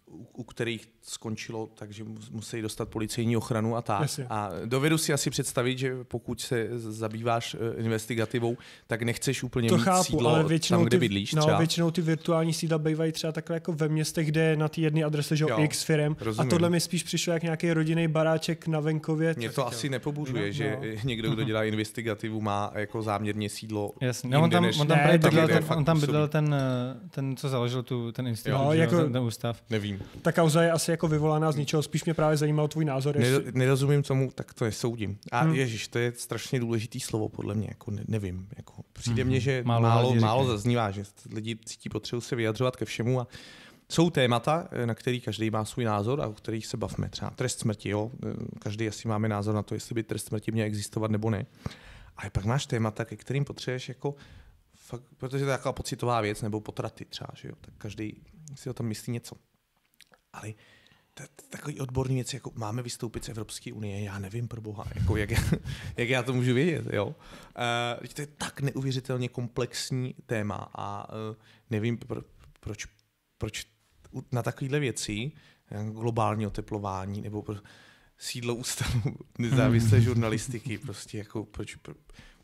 u, u kterých skončilo tak, že musí dostat policejní ochranu a tak. Jasně. A dovedu si asi představit, že pokud se zabýváš eh, investigativou, tak nechceš úplně to mít chápu, sídlo ale většinou tam, kde ty, bydlíš no, třeba. většinou ty virtuální sídla bývají třeba takhle jako ve městech, kde na ty jedné adrese že jo, x firm. Rozumím. A tohle mi spíš přišlo jak nějaký rodinný baráček na venkově. Mě to asi nepobuřuje, no, že no. [LAUGHS] někdo, kdo dělá investigativu, má jako záměrně sídlo Jasně. No, on tam, on tam, ne, bydlel, ten, on tam bydlel ten, ten, co založil tu, ten institut, jako, ten ústav nevím. Ta kauza je asi jako vyvolaná z ničeho, spíš mě právě zajímal tvůj názor. Jestli... Nedo, nerozumím tomu, tak to nesoudím. A hmm. ježíš, to je strašně důležitý slovo, podle mě, jako ne, nevím. Jako přijde hmm. že málo, málo, málo zaznívá, že lidi cítí potřebu se vyjadřovat ke všemu a jsou témata, eh, na který každý má svůj názor a o kterých se bavíme. Třeba trest smrti, jo? Eh, každý asi máme názor na to, jestli by trest smrti měl existovat nebo ne. A pak máš témata, ke kterým potřebuješ jako fakt, protože to je taková pocitová věc, nebo potraty třeba, že jo? tak každý si o tom myslí něco ale takový odborný věci, jako máme vystoupit z Evropské unie, já nevím pro boha, jako jak, já, [LAUGHS] jak já to můžu vědět, jo. Uh, to je tak neuvěřitelně komplexní téma a uh, nevím, pro, proč, proč na takovéhle věci, eh, globální oteplování nebo pro, sídlo ústavu [LAUGHS] nezávislé hmm. žurnalistiky, prostě jako proč, pro,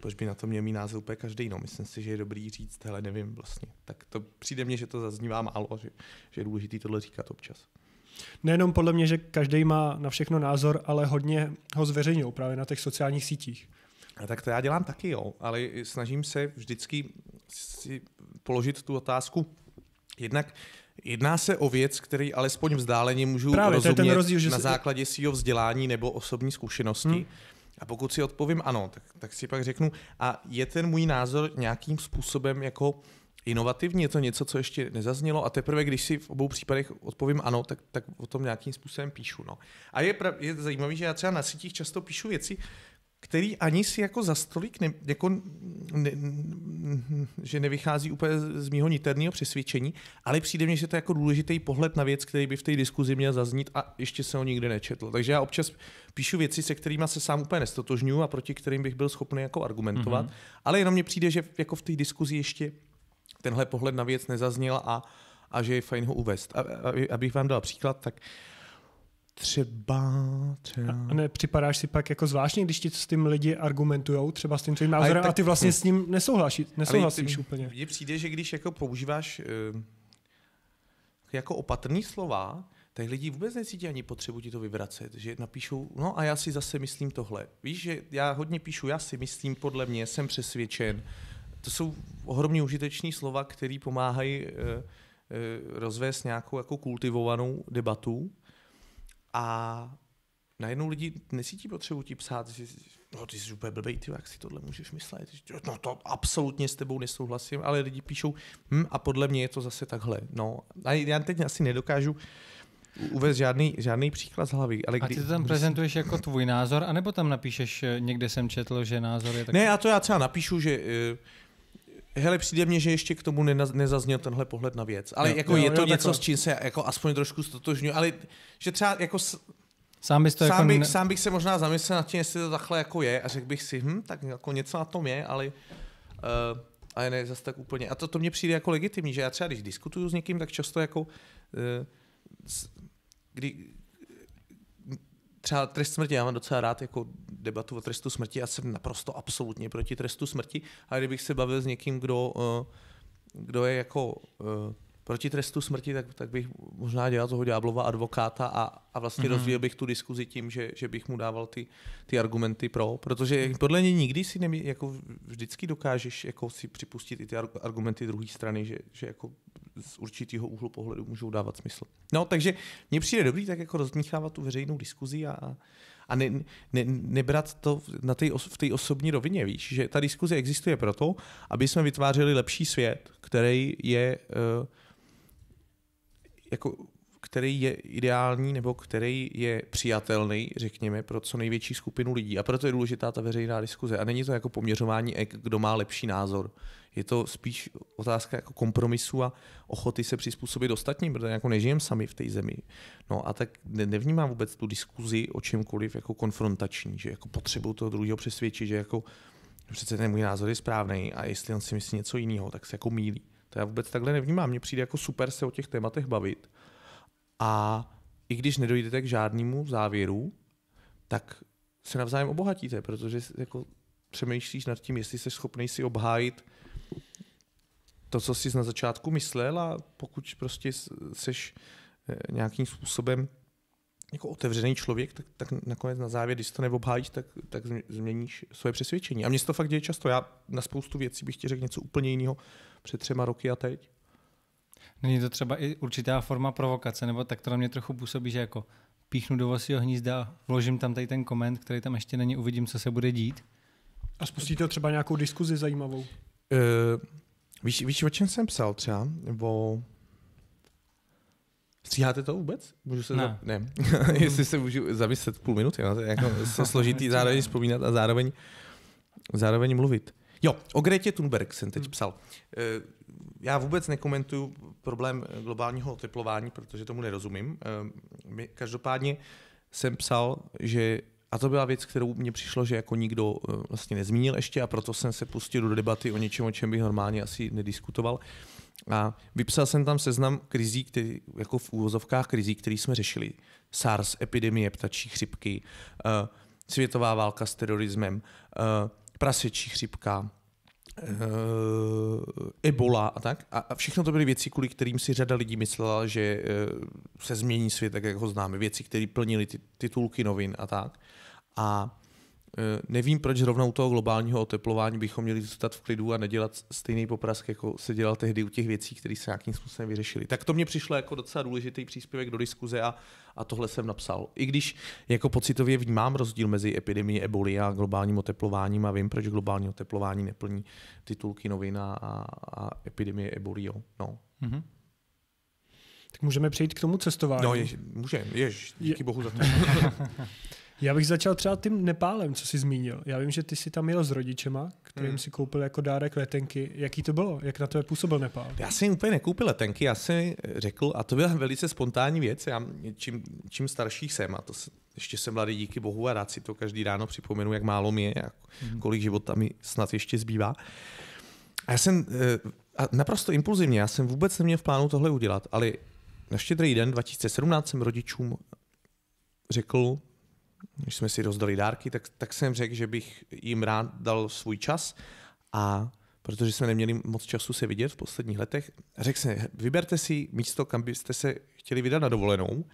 proč by na to měl mít názor úplně každý, no myslím si, že je dobrý říct, hele nevím vlastně, tak to přijde mně, že to zaznívá málo, že, že je důležité tohle říkat občas nejenom podle mě, že každý má na všechno názor, ale hodně ho zveřejňují právě na těch sociálních sítích. A tak to já dělám taky, jo, ale snažím se vždycky si položit tu otázku. Jednak jedná se o věc, který alespoň vzdáleně můžu Právě, rozumět ten rozdíl, že na základě svého vzdělání nebo osobní zkušenosti. Hmm. A pokud si odpovím ano, tak, tak si pak řeknu, a je ten můj názor nějakým způsobem jako uh, inovativní, je to něco, co ještě nezaznělo a teprve, když si v obou případech odpovím ano, tak, tak o tom nějakým způsobem píšu. No. A je, prav, je zajímavé, že já třeba na sítích často píšu věci, který ani si jako za stolik, ne, jako ne, že nevychází úplně z mého niterného přesvědčení, ale přijde mně, že to je jako důležitý pohled na věc, který by v té diskuzi měl zaznít a ještě se ho nikdy nečetl. Takže já občas píšu věci, se kterými se sám úplně nestotožňuji a proti kterým bych byl schopný jako argumentovat, mm-hmm. ale jenom mně přijde, že jako v té diskuzi ještě tenhle pohled na věc nezazněl a, a že je fajn ho uvést. A, a, abych vám dal příklad, tak třeba, třeba... A ne, připadáš si pak jako zvláštní, když ti s tím lidi argumentujou, třeba s tím tvým názorem a, tak, a ty vlastně s ním nesouhlasí, nesouhlasíš ale úplně. Mně přijde, že když jako používáš eh, jako opatrný slova, tak lidi vůbec necítí ani potřebu ti to vyvracet, že napíšou, no a já si zase myslím tohle. Víš, že já hodně píšu, já si myslím, podle mě, jsem přesvědčen. Hmm to jsou ohromně užiteční slova, které pomáhají eh, eh, rozvést nějakou jako kultivovanou debatu a najednou lidi nesítí potřebu ti psát, že no ty jsi úplně blbej, ty, jak si tohle můžeš myslet, no to absolutně s tebou nesouhlasím, ale lidi píšou, hm, a podle mě je to zase takhle, no. A já teď asi nedokážu uvést žádný, žádný příklad z hlavy. Ale kdy, a ty to tam prezentuješ jako tvůj názor, anebo tam napíšeš, eh, někde jsem četl, že názor je takový? Ne, a to já třeba napíšu, že Hele, přijde mně, že ještě k tomu nezazněl tenhle pohled na věc. Ale jo, jako jo, je to jo, něco, takhle. s čím se jako aspoň trošku stotožňuji, ale že třeba jako s... Sám, bys to sám, jako bych, ne... sám bych se možná zamyslel nad tím, jestli to takhle jako je a řekl bych si, hm, tak jako něco na tom je, ale uh, ale ne zase tak úplně. A to, to mně přijde jako legitimní, že já třeba když diskutuju s někým, tak často jako eh, kdy, třeba trest smrti, já mám docela rád jako debatu o trestu smrti, já jsem naprosto absolutně proti trestu smrti, a kdybych se bavil s někým, kdo, eh, kdo je jako eh, proti trestu smrti, tak, tak bych možná dělal toho ďáblova advokáta a, a vlastně mm-hmm. rozvíjel bych tu diskuzi tím, že, že bych mu dával ty, ty argumenty pro, protože podle něj nikdy si nemě, jako vždycky dokážeš jako si připustit i ty argumenty druhé strany, že, že jako z určitého úhlu pohledu můžou dávat smysl. No, takže mně přijde dobrý tak jako rozmíchávat tu veřejnou diskuzi a, a ne, ne, nebrat to na tej, v té osobní rovině, víš, že ta diskuze existuje proto, aby jsme vytvářeli lepší svět, který je uh, jako který je ideální nebo který je přijatelný, řekněme, pro co největší skupinu lidí. A proto je důležitá ta veřejná diskuze. A není to jako poměřování, kdo má lepší názor. Je to spíš otázka jako kompromisu a ochoty se přizpůsobit ostatním, protože jako nežijeme sami v té zemi. No a tak nevnímám vůbec tu diskuzi o čemkoliv jako konfrontační, že jako potřebu toho druhého přesvědčit, že jako přece ten můj názor je správný a jestli on si myslí něco jiného, tak se jako mílí. To já vůbec takhle nevnímám. Mně přijde jako super se o těch tématech bavit a i když nedojdete k žádnému závěru, tak se navzájem obohatíte, protože jako přemýšlíš nad tím, jestli jsi schopný si obhájit to, co jsi na začátku myslel a pokud prostě seš eh, nějakým způsobem jako otevřený člověk, tak, tak nakonec na závěr, když to neobhájíš, tak, tak změníš svoje přesvědčení. A mně se to fakt děje často. Já na spoustu věcí bych ti řekl něco úplně jiného před třema roky a teď. Není to třeba i určitá forma provokace, nebo tak to na mě trochu působí, že jako píchnu do vosího hnízda, vložím tam tady ten koment, který tam ještě není, uvidím, co se bude dít. A spustíte třeba nějakou diskuzi zajímavou? Uh, víš, víš, o čem jsem psal třeba? Nebo Stříháte to vůbec? Můžu se ne. Zap... ne. [LAUGHS] Jestli se můžu zamyslet půl minuty, no, to je jako [LAUGHS] složitý zároveň vzpomínat a zároveň, zároveň mluvit. Jo, o Gretě Thunberg jsem teď hmm. psal. Eh, já vůbec nekomentuju problém globálního oteplování, protože tomu nerozumím. Eh, každopádně jsem psal, že a to byla věc, kterou mě přišlo, že jako nikdo eh, vlastně nezmínil ještě a proto jsem se pustil do debaty o něčem, o čem bych normálně asi nediskutoval. A vypsal jsem tam seznam krizí, který, jako v úvozovkách krizí, které jsme řešili. SARS, epidemie ptačí chřipky, světová válka s terorismem, prasečí chřipka, eh, Ebola a tak. A všechno to byly věci, kvůli kterým si řada lidí myslela, že eh, se změní svět, tak jak ho známe. Věci, které plnily ty titulky novin a tak. A Eh, nevím, proč zrovna u toho globálního oteplování bychom měli zůstat v klidu a nedělat stejný poprask, jako se dělal tehdy u těch věcí, které se nějakým způsobem vyřešily. Tak to mě přišlo jako docela důležitý příspěvek do diskuze a, a tohle jsem napsal. I když jako pocitově vnímám rozdíl mezi epidemií eboli a globálním oteplováním a vím, proč globální oteplování neplní titulky novina a, a epidemie eboli. Jo. No. Mm-hmm. Tak můžeme přejít k tomu cestování. No, jež, můžeme, jež, díky je... bohu za to. [LAUGHS] Já bych začal třeba tím Nepálem, co jsi zmínil. Já vím, že ty jsi tam jel s rodičema, kterým hmm. si koupil jako dárek letenky. Jaký to bylo? Jak na to je působil Nepál? Já jsem úplně nekoupil letenky, já jsem řekl, a to byla velice spontánní věc, já čím, čím starší jsem, a to ještě jsem mladý díky bohu a rád si to každý ráno připomenu, jak málo mi je a hmm. kolik života mi snad ještě zbývá. A já jsem eh, a naprosto impulzivně, já jsem vůbec neměl v plánu tohle udělat, ale na štědrý den 2017 jsem rodičům řekl, když jsme si rozdali dárky, tak, tak jsem řekl, že bych jim rád dal svůj čas a protože jsme neměli moc času se vidět v posledních letech, řekl jsem, vyberte si místo, kam byste se chtěli vydat na dovolenou,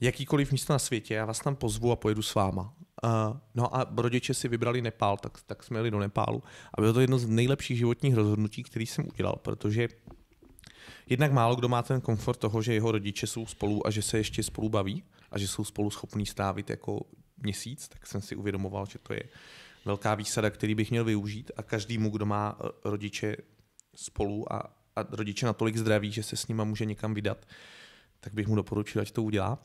jakýkoliv místo na světě, já vás tam pozvu a pojedu s váma. Uh, no a rodiče si vybrali Nepál, tak, tak jsme jeli do Nepálu. A bylo to jedno z nejlepších životních rozhodnutí, který jsem udělal, protože jednak málo kdo má ten komfort toho, že jeho rodiče jsou spolu a že se ještě spolu baví a že jsou spolu schopní strávit jako měsíc, tak jsem si uvědomoval, že to je velká výsada, který bych měl využít a každému, kdo má eh, rodiče spolu a, a rodiče natolik zdraví, že se s nima může někam vydat, tak bych mu doporučil, ať to udělá.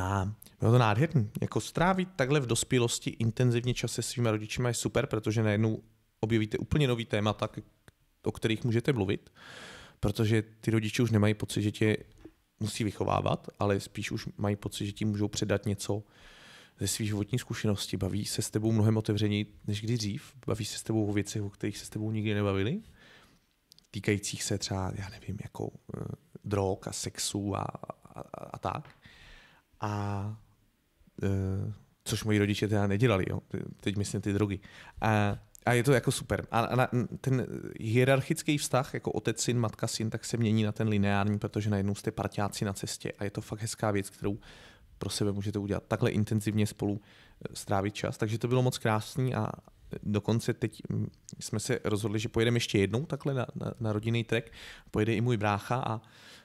A bylo to nádherný. Jako strávit takhle v dospělosti intenzivně čas se svými rodičima je super, protože najednou objevíte úplně nový témata, o kterých můžete mluvit, protože ty rodiče už nemají pocit, že tě musí vychovávat, ale spíš už mají pocit, že ti můžou předat něco ze svých životní zkušenosti. Baví se s tebou mnohem otevřeněji než kdy dřív. Baví se s tebou o věcech, o kterých se s tebou nikdy nebavili. Týkajících se třeba, já nevím, jako eh, drog a sexu a, a, a tak. A e, což moji rodiče teda nedělali, jo? teď myslím ty drogy. A a je to jako super. A, ten hierarchický vztah, jako otec, syn, matka, syn, tak se mění na ten lineární, protože najednou jste partiáci na cestě. A je to fakt hezká věc, kterou pro sebe můžete udělat. Takhle intenzivně spolu eh, strávit čas. Takže to bylo moc krásný a dokonce teď mm, jsme se rozhodli, že pojedeme ještě jednou takhle na, na, na rodinný trek. Pojede i můj brácha a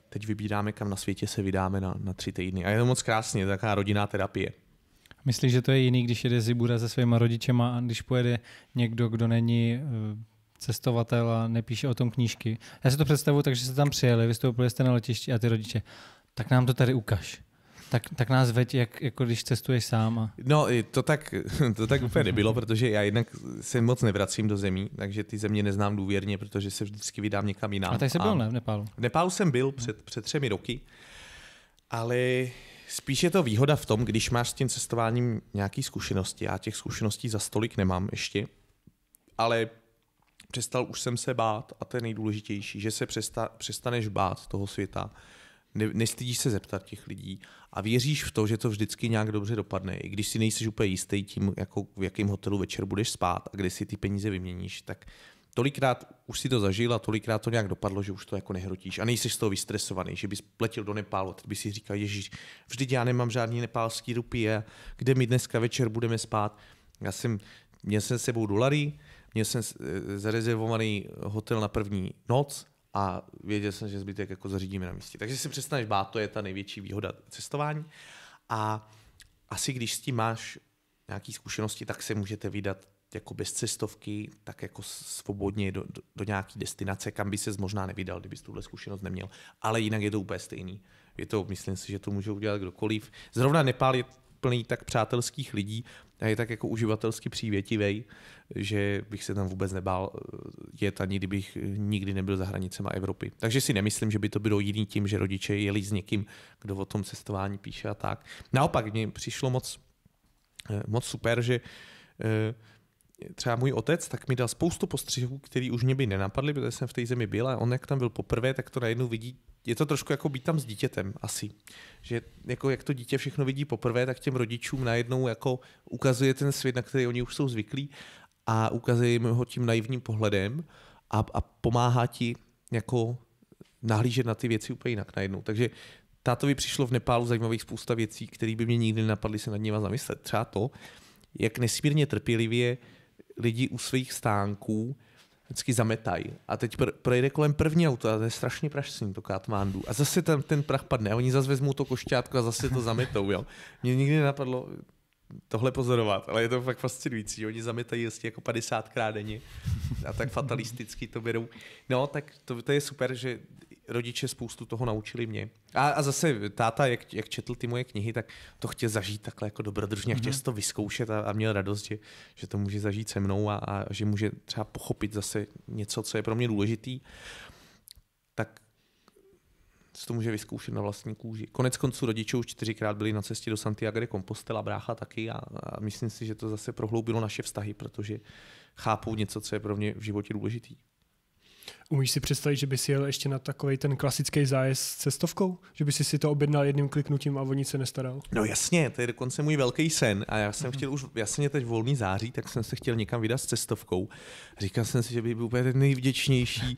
teď vybíráme, kam na světě se vydáme na, na tři týdny. A je to moc krásně, taková rodinná terapie. Myslíš, že to je jiný, když jede Zibura se svýma rodičema a když pojede někdo, kdo není eh, cestovatel a nepíše o tom knížky. Já si to představuji takže jste tam přijeli, vystoupili jste na letišti a ty rodiče, tak nám to tady ukaž. Tak, tak nás veď, jak, jako když cestuješ sám. A... No, to tak, [LAUGHS] to tak úplně nebylo, protože já jednak se moc nevracím do zemí, takže ty země neznám důvěrně, protože se vždycky vydám někam jinam. A tak jsi byl, a... ne, v Nepálu? V Nepálu jsem byl před, před třemi roky, ale Spíš je to výhoda v tom, když máš s tím cestováním nějaké zkušenosti. Já těch zkušeností za stolik nemám ještě, ale přestal už jsem se bát a to je nejdůležitější, že se přesta, přestaneš bát toho světa, ne, nestydíš se zeptat těch lidí a věříš v to, že to vždycky nějak dobře dopadne. I když si nejsi úplně jistý tím, jako v jakém hotelu večer budeš spát a kde si ty peníze vyměníš, tak tolikrát už si to zažil a tolikrát to nějak dopadlo, že už to jako nehrotíš a nejsi z toho vystresovaný, že bys pletil do Nepálu, teď by si říkal, Ježíš, vždyť já nemám žádný nepálský rupí a kde my dneska večer budeme spát. Já jsem, měl jsem s sebou dolary, měl jsem eh, zarezervovaný hotel na první noc a věděl jsem, že zbytek jako zařídíme na místě. Takže si přestaneš bát, to je ta největší výhoda cestování. A asi když s tím máš nějaké zkušenosti, tak se můžete vydat jako bez cestovky, tak jako svobodně do, do, do nějaké destinace, kam by se možná nevydal, kdyby tuhle zkušenost neměl. Ale jinak je to úplně stejný. Je to, myslím si, že to může udělat kdokoliv. Zrovna Nepál je plný tak přátelských lidí a je tak jako uživatelsky přívětivý, že bych se tam vůbec nebál eh, jet, ani kdybych nikdy nebyl za hranicema Evropy. Takže si nemyslím, že by to bylo jiný tím, že rodiče jeli s někým, kdo o tom cestování píše a tak. Naopak, mně přišlo moc, eh, moc super, že eh, třeba můj otec, tak mi dal spoustu postřihů, který už mě by nenapadly, protože jsem v té zemi byl a on jak tam byl poprvé, tak to najednou vidí. Je to trošku jako být tam s dítětem asi. Že jako jak to dítě všechno vidí poprvé, tak těm rodičům najednou jako ukazuje ten svět, na který oni už jsou zvyklí a ukazuje jim ho tím naivním pohledem a, a pomáhá ti jako nahlížet na ty věci úplně jinak najednou. Takže tátovi přišlo v Nepálu zajímavých spousta věcí, které by mě nikdy nenapadly se nad nimi zamyslet. Třeba to, jak nesmírně trpělivě uh, lidi u svých stánků vždycky zametají. A teď pr- projde kolem první auto a to je strašně prašný, to Katmandu. A zase ten, ten prach padne a oni zase vezmou to košťátko a zase to zametou. Jo? Mě nikdy nenapadlo tohle pozorovat, ale je to fakt fascinující. Oni zametají jestli vlastně jako 50 krát denně a tak fatalisticky to berou. No, tak to, to je super, že rodiče spoustu toho naučili mě. A, a zase táta, jak, jak četl ty moje knihy, tak to chtěl zažít takhle jako dobrodružně, mm-hmm. chtěl mhm. to vyzkoušet a, a měl radost, že, že to může zažít se mnou a, a že může třeba pochopit zase něco, co je pro mě důležitý. Tak se to může vyzkoušet na vlastní kůži. Konec konců rodiče už čtyřikrát byli na cestě do Santiago de Compostela, brácha taky a, a myslím si, že to zase prohloubilo naše vztahy, protože chápou něco, co je pro mě v životě důležitý. Umíš si představit, že bys jel ještě na takový ten klasický zájezd s cestovkou? Že bys si to objednal jedním kliknutím a o nic se nestaral? No jasně, to je dokonce můj velký sen a já jsem mm-hmm. chtěl už, jasně teď volný září, tak jsem se chtěl někam vydat s cestovkou. Říkal jsem si, že by byl úplně ten nejvděčnější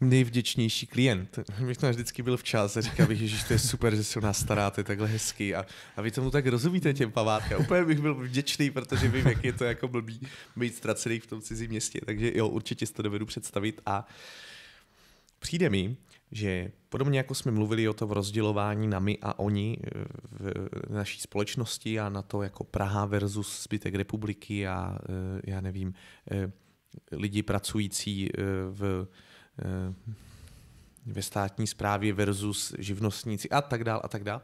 nejvděčnější klient. Mě [LAUGHS] to vždycky byl včas a říkal bych, že to je super, že se o nás staráte takhle hezky a, a vy tomu tak rozumíte těm památkám. [LAUGHS] Úplně bych byl vděčný, protože vím, jak je to jako blbý být ztracený v tom cizím městě. Takže jo, určitě si to dovedu představit a přijde mi, že podobně jako jsme mluvili o tom rozdělování na my a oni eh, v naší společnosti a na to jako Praha versus zbytek republiky a eh, já nevím, eh, lidi pracující v Eh, ve státní správě versus živnostníci a tak dál a tak dál,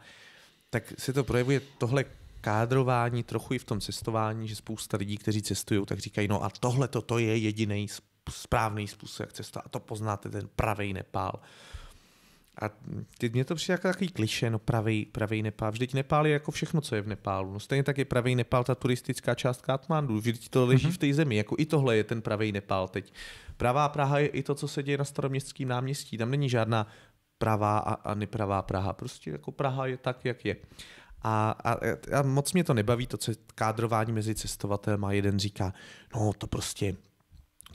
tak se to projevuje tohle kádrování trochu i v tom cestování, že spousta lidí, kteří cestují, tak říkají, no a tohle to je jediný správný způsob, jak cestovat. A to poznáte, ten pravý Nepál. A ty, mě to přijde jako takový kliše, no pravý, pravý Nepál. Vždyť Nepál je jako všechno, co je v Nepálu. No stejně tak je pravý Nepál ta turistická část Katmandu. Vždyť to leží mm-hmm. v té zemi. Jako i tohle je ten pravý Nepál teď. Pravá Praha je i to, co se děje na staroměstském náměstí. Tam není žádná pravá a, a nepravá Praha. Prostě jako Praha je tak, jak je. A, a, a moc mě to nebaví, to co je kádrování mezi cestovatelem a jeden říká, no to prostě,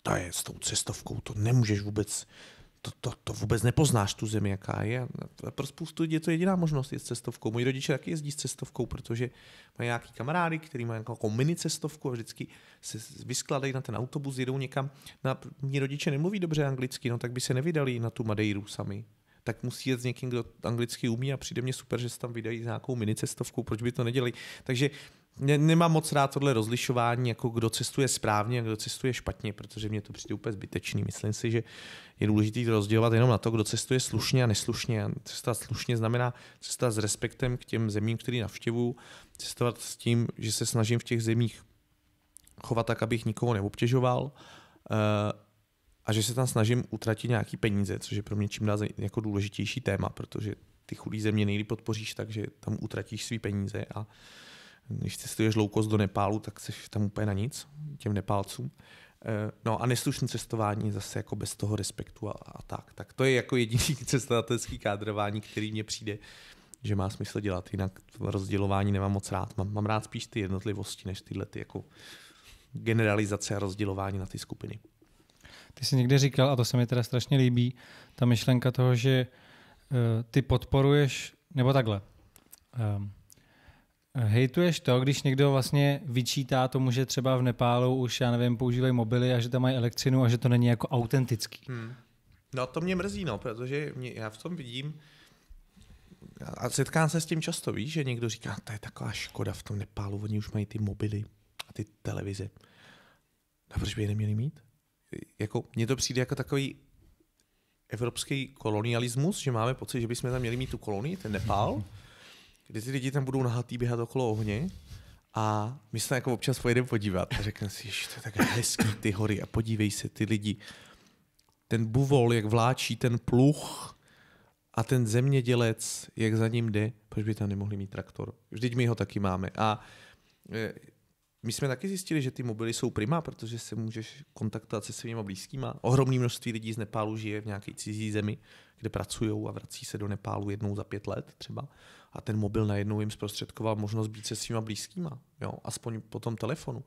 to je s tou cestovkou, to nemůžeš vůbec to, to, to vůbec nepoznáš tu zemi, jaká je. Pro spoustu lidí je to jediná možnost jet s cestovkou. Moji rodiče taky jezdí s cestovkou, protože mají nějaký kamarády, který mají nějakou mini cestovku a vždycky se vyskladají na ten autobus, jedou někam. No Mí rodiče nemluví dobře anglicky, no tak by se nevydali na tu Madeiru sami. Tak musí jet s někým, kdo anglicky umí a přijde mě super, že se tam vydají s nějakou mini cestovkou, proč by to nedělali. Takže ne, nemám moc rád tohle rozlišování, jako kdo cestuje správně a kdo cestuje špatně, protože mě to přijde úplně zbytečný. Myslím si, že je důležité rozdělovat jenom na to, kdo cestuje slušně a neslušně. Cesta slušně znamená cesta s respektem k těm zemím, které navštěvuju, cestovat s tím, že se snažím v těch zemích chovat tak, abych nikoho neobtěžoval eh, a že se tam snažím utratit nějaký peníze, což je pro mě čím dál jako důležitější téma, protože ty chudý země nejlíp podpoříš, takže tam utratíš svý peníze a uh, když cestuješ loukost do Nepálu, tak jsi tam úplně na nic, těm Nepálcům. Eh, no a neslušné cestování zase jako bez toho respektu a, a tak. Tak to je jako jediný [LAUGHS] cestovatelský kádrování, který mně přijde, že má smysl dělat. Jinak rozdělování nemám moc rád. Mám, mám rád spíš ty jednotlivosti, než tyhle ty jako generalizace a rozdělování na ty skupiny. Ty jsi někde říkal, a to se mi teda strašně líbí, ta myšlenka toho, že uh, ty podporuješ, nebo takhle, um, Hejtuješ to, když někdo vlastně vyčítá tomu, že třeba v Nepálu už, já nevím, používají mobily a že tam mají elektřinu a že to není jako autentický. Hmm. No to mě mrzí, no, protože mě, já v tom vidím, a setkám se s tím často, víš, že někdo říká, to je taková škoda v tom Nepálu, oni už mají ty mobily a ty televize. A no, proč by je neměli mít? Jako, mně to přijde jako takový evropský kolonialismus, že máme pocit, že bychom tam měli mít tu kolonii, ten Nepál, kdy ty lidi tam budou nahatý běhat okolo ohně a my se jako občas pojedeme podívat a řekne si, že to je tak hezký ty hory a podívej se ty lidi. Ten buvol, jak vláčí ten pluch a ten zemědělec, jak za ním jde, proč by tam nemohli mít traktor? Vždyť my ho taky máme. A e, my jsme taky zjistili, že ty mobily jsou prima, protože se můžeš kontaktovat se svými blízkýma. Ohromný množství lidí z Nepálu žije v nějaké cizí zemi, kde pracují a vrací se do Nepálu jednou za pět let třeba a ten mobil najednou jim zprostředkoval možnost být se svýma blízkýma, jo? aspoň po tom telefonu.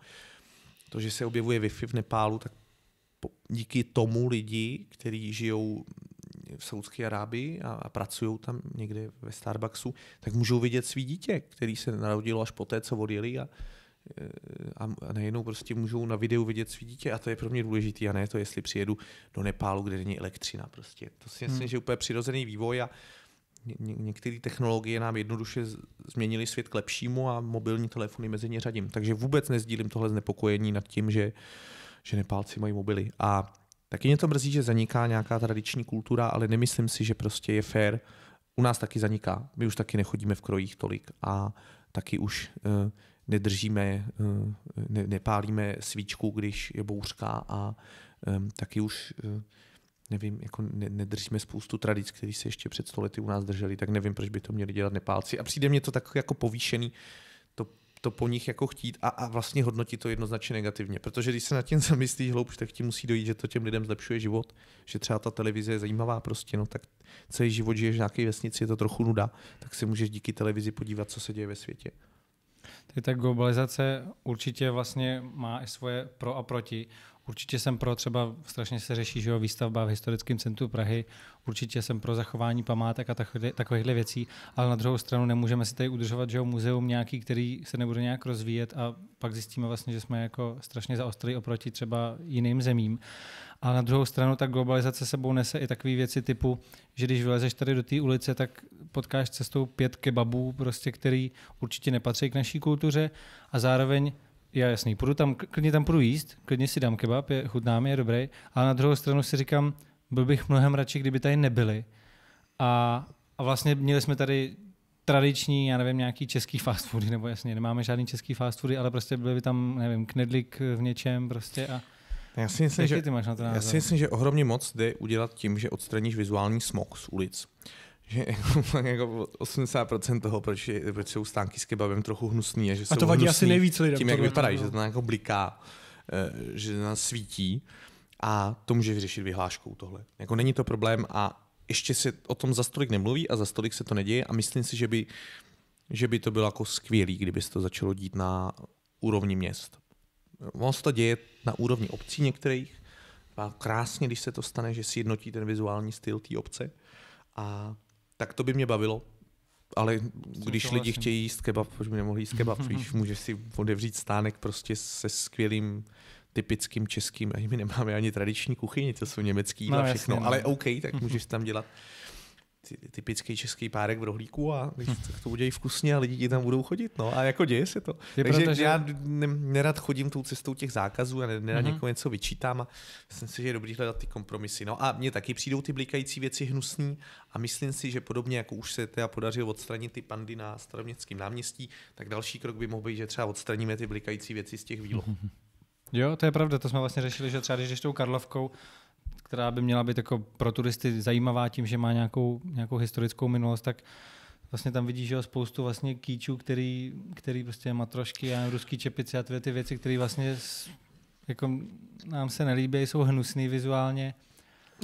To, že se objevuje Wi-Fi v Nepálu, tak díky tomu lidi, kteří žijou v Saudské Arábii a, a pracují tam někde ve Starbucksu, tak můžou vidět svý dítě, který se narodilo až poté, co odjeli a, e, a, a najednou prostě můžou na videu vidět svý dítě a to je pro mě důležité a ne to, jestli přijedu do Nepálu, kde není elektřina prostě. To si myslím, hmm. že je úplně přirozený vývoj a některé technologie nám jednoduše změnily svět k lepšímu a mobilní telefony mezi ně řadím. Takže vůbec nezdílím tohle znepokojení nad tím, že, že Nepálci mají mobily. A taky mě to mrzí, že zaniká nějaká tradiční kultura, ale nemyslím si, že prostě je fér. U nás taky zaniká. My už taky nechodíme v krojích tolik a taky už uh, nedržíme, uh, ne, nepálíme svíčku, když je bouřka a um, taky už uh, nevím, jako ne, nedržíme spoustu tradic, které se ještě před stolety u nás drželi, tak nevím, proč by to měli dělat nepálci. A přijde mě to tak jako povýšený, to, to po nich jako chtít a, a vlastně hodnotit to jednoznačně negativně. Protože když se nad tím [LAUGHS] zamyslí hloubš, tak ti musí dojít, že to těm lidem zlepšuje život, že třeba ta televize je zajímavá prostě, no tak celý život žiješ v nějaké vesnici, je to trochu nuda, tak si můžeš díky televizi podívat, co se děje ve světě. Tak ta globalizace určitě vlastně má i svoje pro a proti. Určitě jsem pro třeba, strašně se řeší že jo, výstavba v historickém centru Prahy, určitě jsem pro zachování památek a takovýchhle věcí, ale na druhou stranu nemůžeme si tady udržovat že jo, muzeum nějaký, který se nebude nějak rozvíjet a pak zjistíme vlastně, že jsme jako strašně zaostali oproti třeba jiným zemím. A na druhou stranu ta globalizace sebou nese i takové věci typu, že když vylezeš tady do té ulice, tak potkáš cestou pět kebabů, prostě, který určitě nepatří k naší kultuře a zároveň já jasný, půjdu tam, klidně tam půjdu jíst, klidně si dám kebab, je chutná je dobrý, ale na druhou stranu si říkám, byl bych mnohem radši, kdyby tady nebyli. A, a vlastně měli jsme tady tradiční, já nevím, nějaký český fast foody, nebo jasně, nemáme žádný český fast foody, ale prostě byly by tam, nevím, knedlik v něčem prostě a já si, myslím, že, ty máš na to já si myslím, že ohromně moc jde udělat tím, že odstraníš vizuální smog z ulic že jako 80% jako toho, proč, je, proč jsou stánky s kebabem trochu hnusný. A, že a to vadí asi nejvíc lidem. Tím, jak vypadají, že to jako bliká, eh, že to nás svítí. A to může vyřešit vyhláškou tohle. Jako není to problém a ještě se o tom za stolik nemluví a za stolik se to neděje a myslím si, že by, že by to bylo jako skvělý, kdyby se to začalo dít na úrovni měst. Ono se to děje na úrovni obcí některých. A krásně, když se to stane, že si jednotí ten vizuální styl té obce a tak to by mě bavilo. Ale když lidi vlastně. chtějí jíst kebab, proč by nemohli jíst kebab? [LAUGHS] Víš, můžeš si odevřít stánek prostě se skvělým typickým českým, ani my nemáme ani tradiční kuchyni, to jsou německý jídla, no, všechno, jasně, no. ale OK, tak [LAUGHS] můžeš tam dělat typický český párek v rohlíku a tak to udělají vkusně a lidi tam budou chodit. No a jako děje se to. Je Takže proto, že... já nerad chodím tou cestou těch zákazů a nerad mm-hmm. někoho něco vyčítám a myslím si, že je dobrý hledat ty kompromisy. No a mně taky přijdou ty blikající věci hnusný a myslím si, že podobně jako už se teda podařilo odstranit ty pandy na staroměstském náměstí, tak další krok by mohl být, že třeba odstraníme ty blikající věci z těch výloh. Mm-hmm. [LAUGHS] Jo, to je pravda, to jsme vlastně řešili, že třeba když jdeš tou Karlovkou, která by měla být jako pro turisty zajímavá tím, že má nějakou, nějakou historickou minulost, tak vlastně tam vidíš jo, spoustu vlastně kýčů, který, který prostě matrošky a ruský čepice a ty ty věci, které vlastně jako nám se nelíbí, jsou hnusný vizuálně.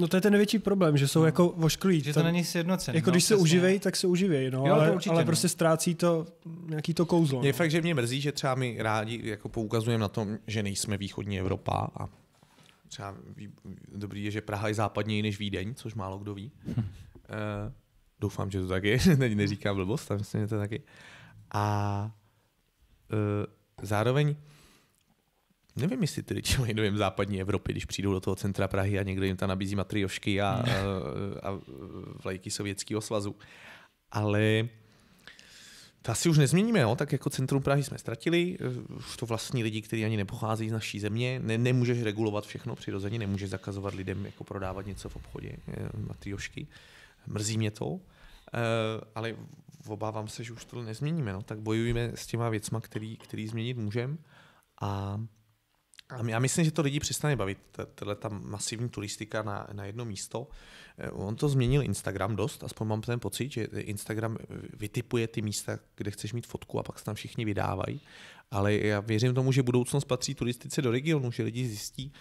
No to je ten největší problém, že jsou no. jako vošklí. Že to není sjednocené. Jako no, když se přesně. uživej, tak se uživej, no, jo, ale, určitě, ale no. prostě ztrácí to nějaký to kouzlo. Je no. fakt, že mě mrzí, že třeba my rádi jako poukazujeme na tom, že nejsme východní Evropa a třeba dobrý je, že Praha je západněji než Vídeň, což málo kdo ví. Hm. E, doufám, že to tak je, [LAUGHS] ne, neříkám blbost, tam myslím, že to taky. A e, zároveň Nevím, jestli ty lidi mají dojem západní Evropy, když přijdou do toho centra Prahy a někdo jim tam nabízí matriošky a, hmm. a, a vlajky Sovětského svazu. Ale to asi už nezměníme, no? tak jako centrum Prahy jsme ztratili, eh, už to vlastní lidi, kteří ani nepochází z naší země, ne, nemůžeš regulovat všechno přirozeně, nemůžeš zakazovat lidem jako prodávat něco v obchodě, eh, matriošky, mrzí mě to, eh, ale obávám se, že už to nezměníme, no? tak bojujeme s těma věcma, který, který změnit můžeme a a já myslím, že to lidi přestane bavit, tahle ta masivní turistika na, na jedno místo. Eh, on to změnil Instagram dost, aspoň mám ten pocit, že Instagram vytipuje ty místa, kde chceš mít fotku a pak se tam všichni vydávají. Ale já věřím tomu, že budoucnost patří turistice do regionu, že lidi zjistí,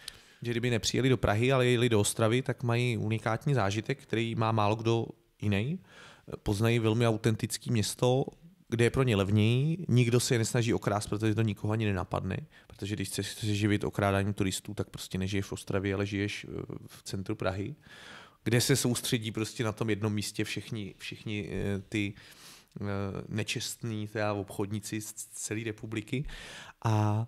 že kdyby nepřijeli do Prahy, ale jeli do Ostravy, tak mají unikátní zážitek, který má málo kdo jiný. Eh, poznají velmi autentické město, kde je pro ně levněji, nikdo se je nesnaží okrást, protože to nikoho ani nenapadne, protože když chceš se živit okrádáním turistů, tak prostě nežiješ v Ostravě, ale žiješ eh, v centru Prahy, kde se soustředí prostě na tom jednom místě všichni, všichni eh, ty eh, nečestní teda obchodníci z celé republiky a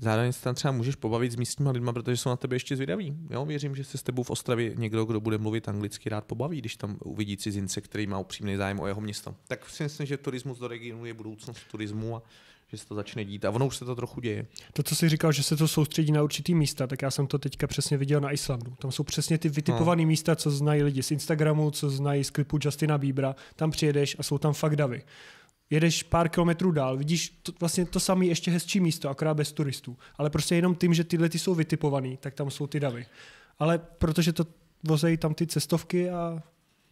zároveň se tam třeba můžeš pobavit s místníma lidma, protože jsou na tebe ještě zvědaví. Jo? Věřím, že se s tebou v Ostravě někdo, kdo bude mluvit anglicky, rád pobaví, když tam uvidí cizince, který má upřímný zájem o jeho město. Tak si myslím, že turismus do regionu je budoucnost turismu a že se to začne dít. A ono už se to trochu děje. To, co jsi říkal, že se to soustředí na určitý místa, tak já jsem to teďka přesně viděl na Islandu. Tam jsou přesně ty vytipované no. Hmm. místa, co znají lidi z Instagramu, co znají z klipu Justina Bíbra. Tam přijedeš a jsou tam fakt davy jedeš pár kilometrů dál, vidíš to, vlastně to samé ještě hezčí místo, akorát bez turistů. Ale prostě jenom tím, že tyhle ty jsou vytipované, tak tam jsou ty davy. Ale protože to vozejí tam ty cestovky a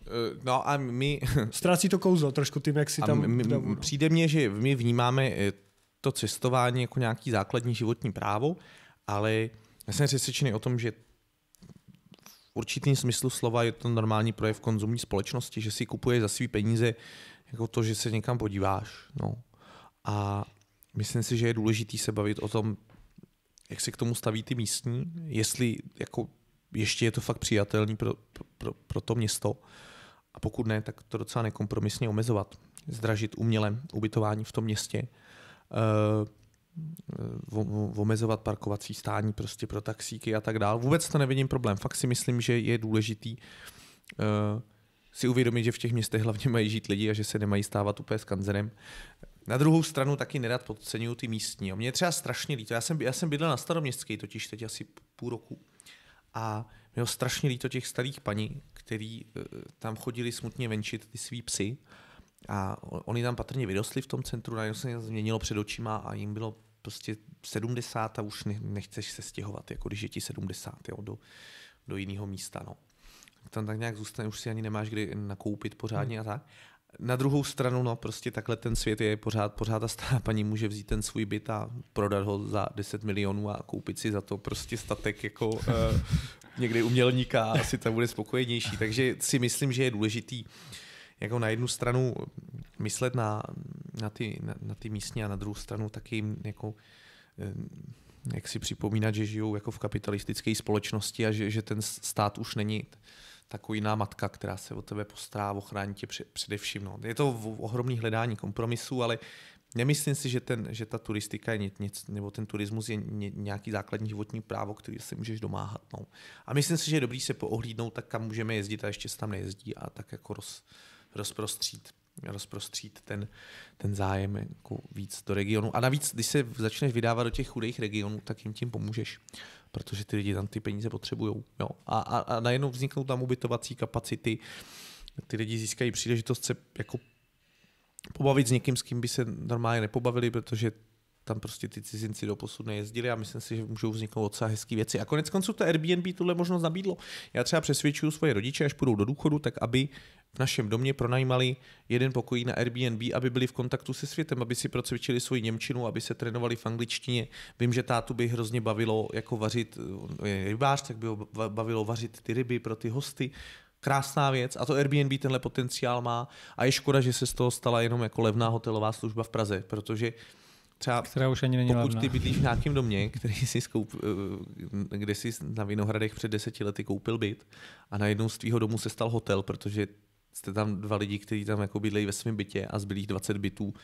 eh, No a my... [LAUGHS] Ztrácí to kouzlo trošku tím, jak si tam... My, davu, no. Přijde mně, že my vnímáme eh, to cestování jako nějaký základní životní právo, ale já jsem přesvědčený o tom, že v určitým smyslu slova je to normální projev konzumní společnosti, že si kupuje za svý peníze jako to, že se někam podíváš. No. A myslím si, že je důležité se bavit o tom, jak se k tomu staví ty místní, jestli jako ještě je to fakt přijatelné pro, pro, pro to město. A pokud ne, tak to docela nekompromisně omezovat. Zdražit uměle ubytování v tom městě. Uh, omezovat parkovací stání prostě pro taxíky a tak dále. Vůbec to nevidím problém. Fakt si myslím, že je důležitý uh, si uvědomit, že v těch městech hlavně mají žít lidi a že se nemají stávat úplně skanzenem. Na druhou stranu taky nerad podceňuju ty místní. Mě je třeba strašně líto. Já jsem, já jsem bydlel na staroměstské, totiž teď asi půl roku. A mělo strašně líto těch starých paní, který e, tam chodili smutně venčit ty svý psy. A oni tam patrně vyrostli v tom centru, najednou se změnilo před očima a jim bylo prostě 70 a už nechceš se stěhovat, jako když je ti 70 jo, do, do jiného místa. No tam tak nějak zůstane, už si ani nemáš kdy nakoupit pořádně hmm. a tak. Na druhou stranu, no prostě takhle ten svět je pořád, pořád ta stará paní může vzít ten svůj byt a prodat ho za 10 milionů a koupit si za to prostě statek jako eh, [LAUGHS] někdy umělníka a asi tam bude spokojenější. Takže si myslím, že je důležitý jako na jednu stranu myslet na, na, ty, na, na ty místní a na druhou stranu taky jako eh, jak si připomínat, že žijou jako v kapitalistické společnosti a že, že ten stát už není jako jiná matka, která se o tebe postará, ochrání tě především. No. Je to ohromný hledání kompromisů, ale nemyslím si, že, ten, že ta turistika je něco, nebo ten turismus je nějaký základní životní právo, který se můžeš domáhat. No. A myslím si, že je dobrý se poohlídnout, tak kam můžeme jezdit a ještě se tam nejezdí a tak jako roz, rozprostřít rozprostřít ten, ten zájem jako víc do regionu. A navíc, když se začneš vydávat do těch chudých regionů, tak jim tím pomůžeš, protože ty lidi tam ty peníze potřebují. A, a, a najednou vzniknou tam ubytovací kapacity, ty lidi získají příležitost se jako pobavit s někým, s kým by se normálně nepobavili, protože tam prostě ty cizinci do posud nejezdili a myslím si, že můžou vzniknout docela hezké věci. A konec konců to Airbnb tuhle možnost nabídlo. Já třeba přesvědčuju svoje rodiče, až půjdou do důchodu, tak aby v našem domě pronajímali jeden pokoj na Airbnb, aby byli v kontaktu se světem, aby si procvičili svoji Němčinu, aby se trénovali v angličtině. Vím, že tátu by hrozně bavilo jako vařit, je rybář, tak by ho bavilo vařit ty ryby pro ty hosty. Krásná věc a to Airbnb tenhle potenciál má a je škoda, že se z toho stala jenom jako levná hotelová služba v Praze, protože třeba která už ani není pokud levná. ty bydlíš v nějakém domě, který jsi skoup, eh, kde jsi na Vinohradech před deseti lety koupil byt a najednou z tvýho domu se stal hotel, protože jste tam dva lidi, kteří tam jako bydlejí ve svém bytě a zbylých 20 bytů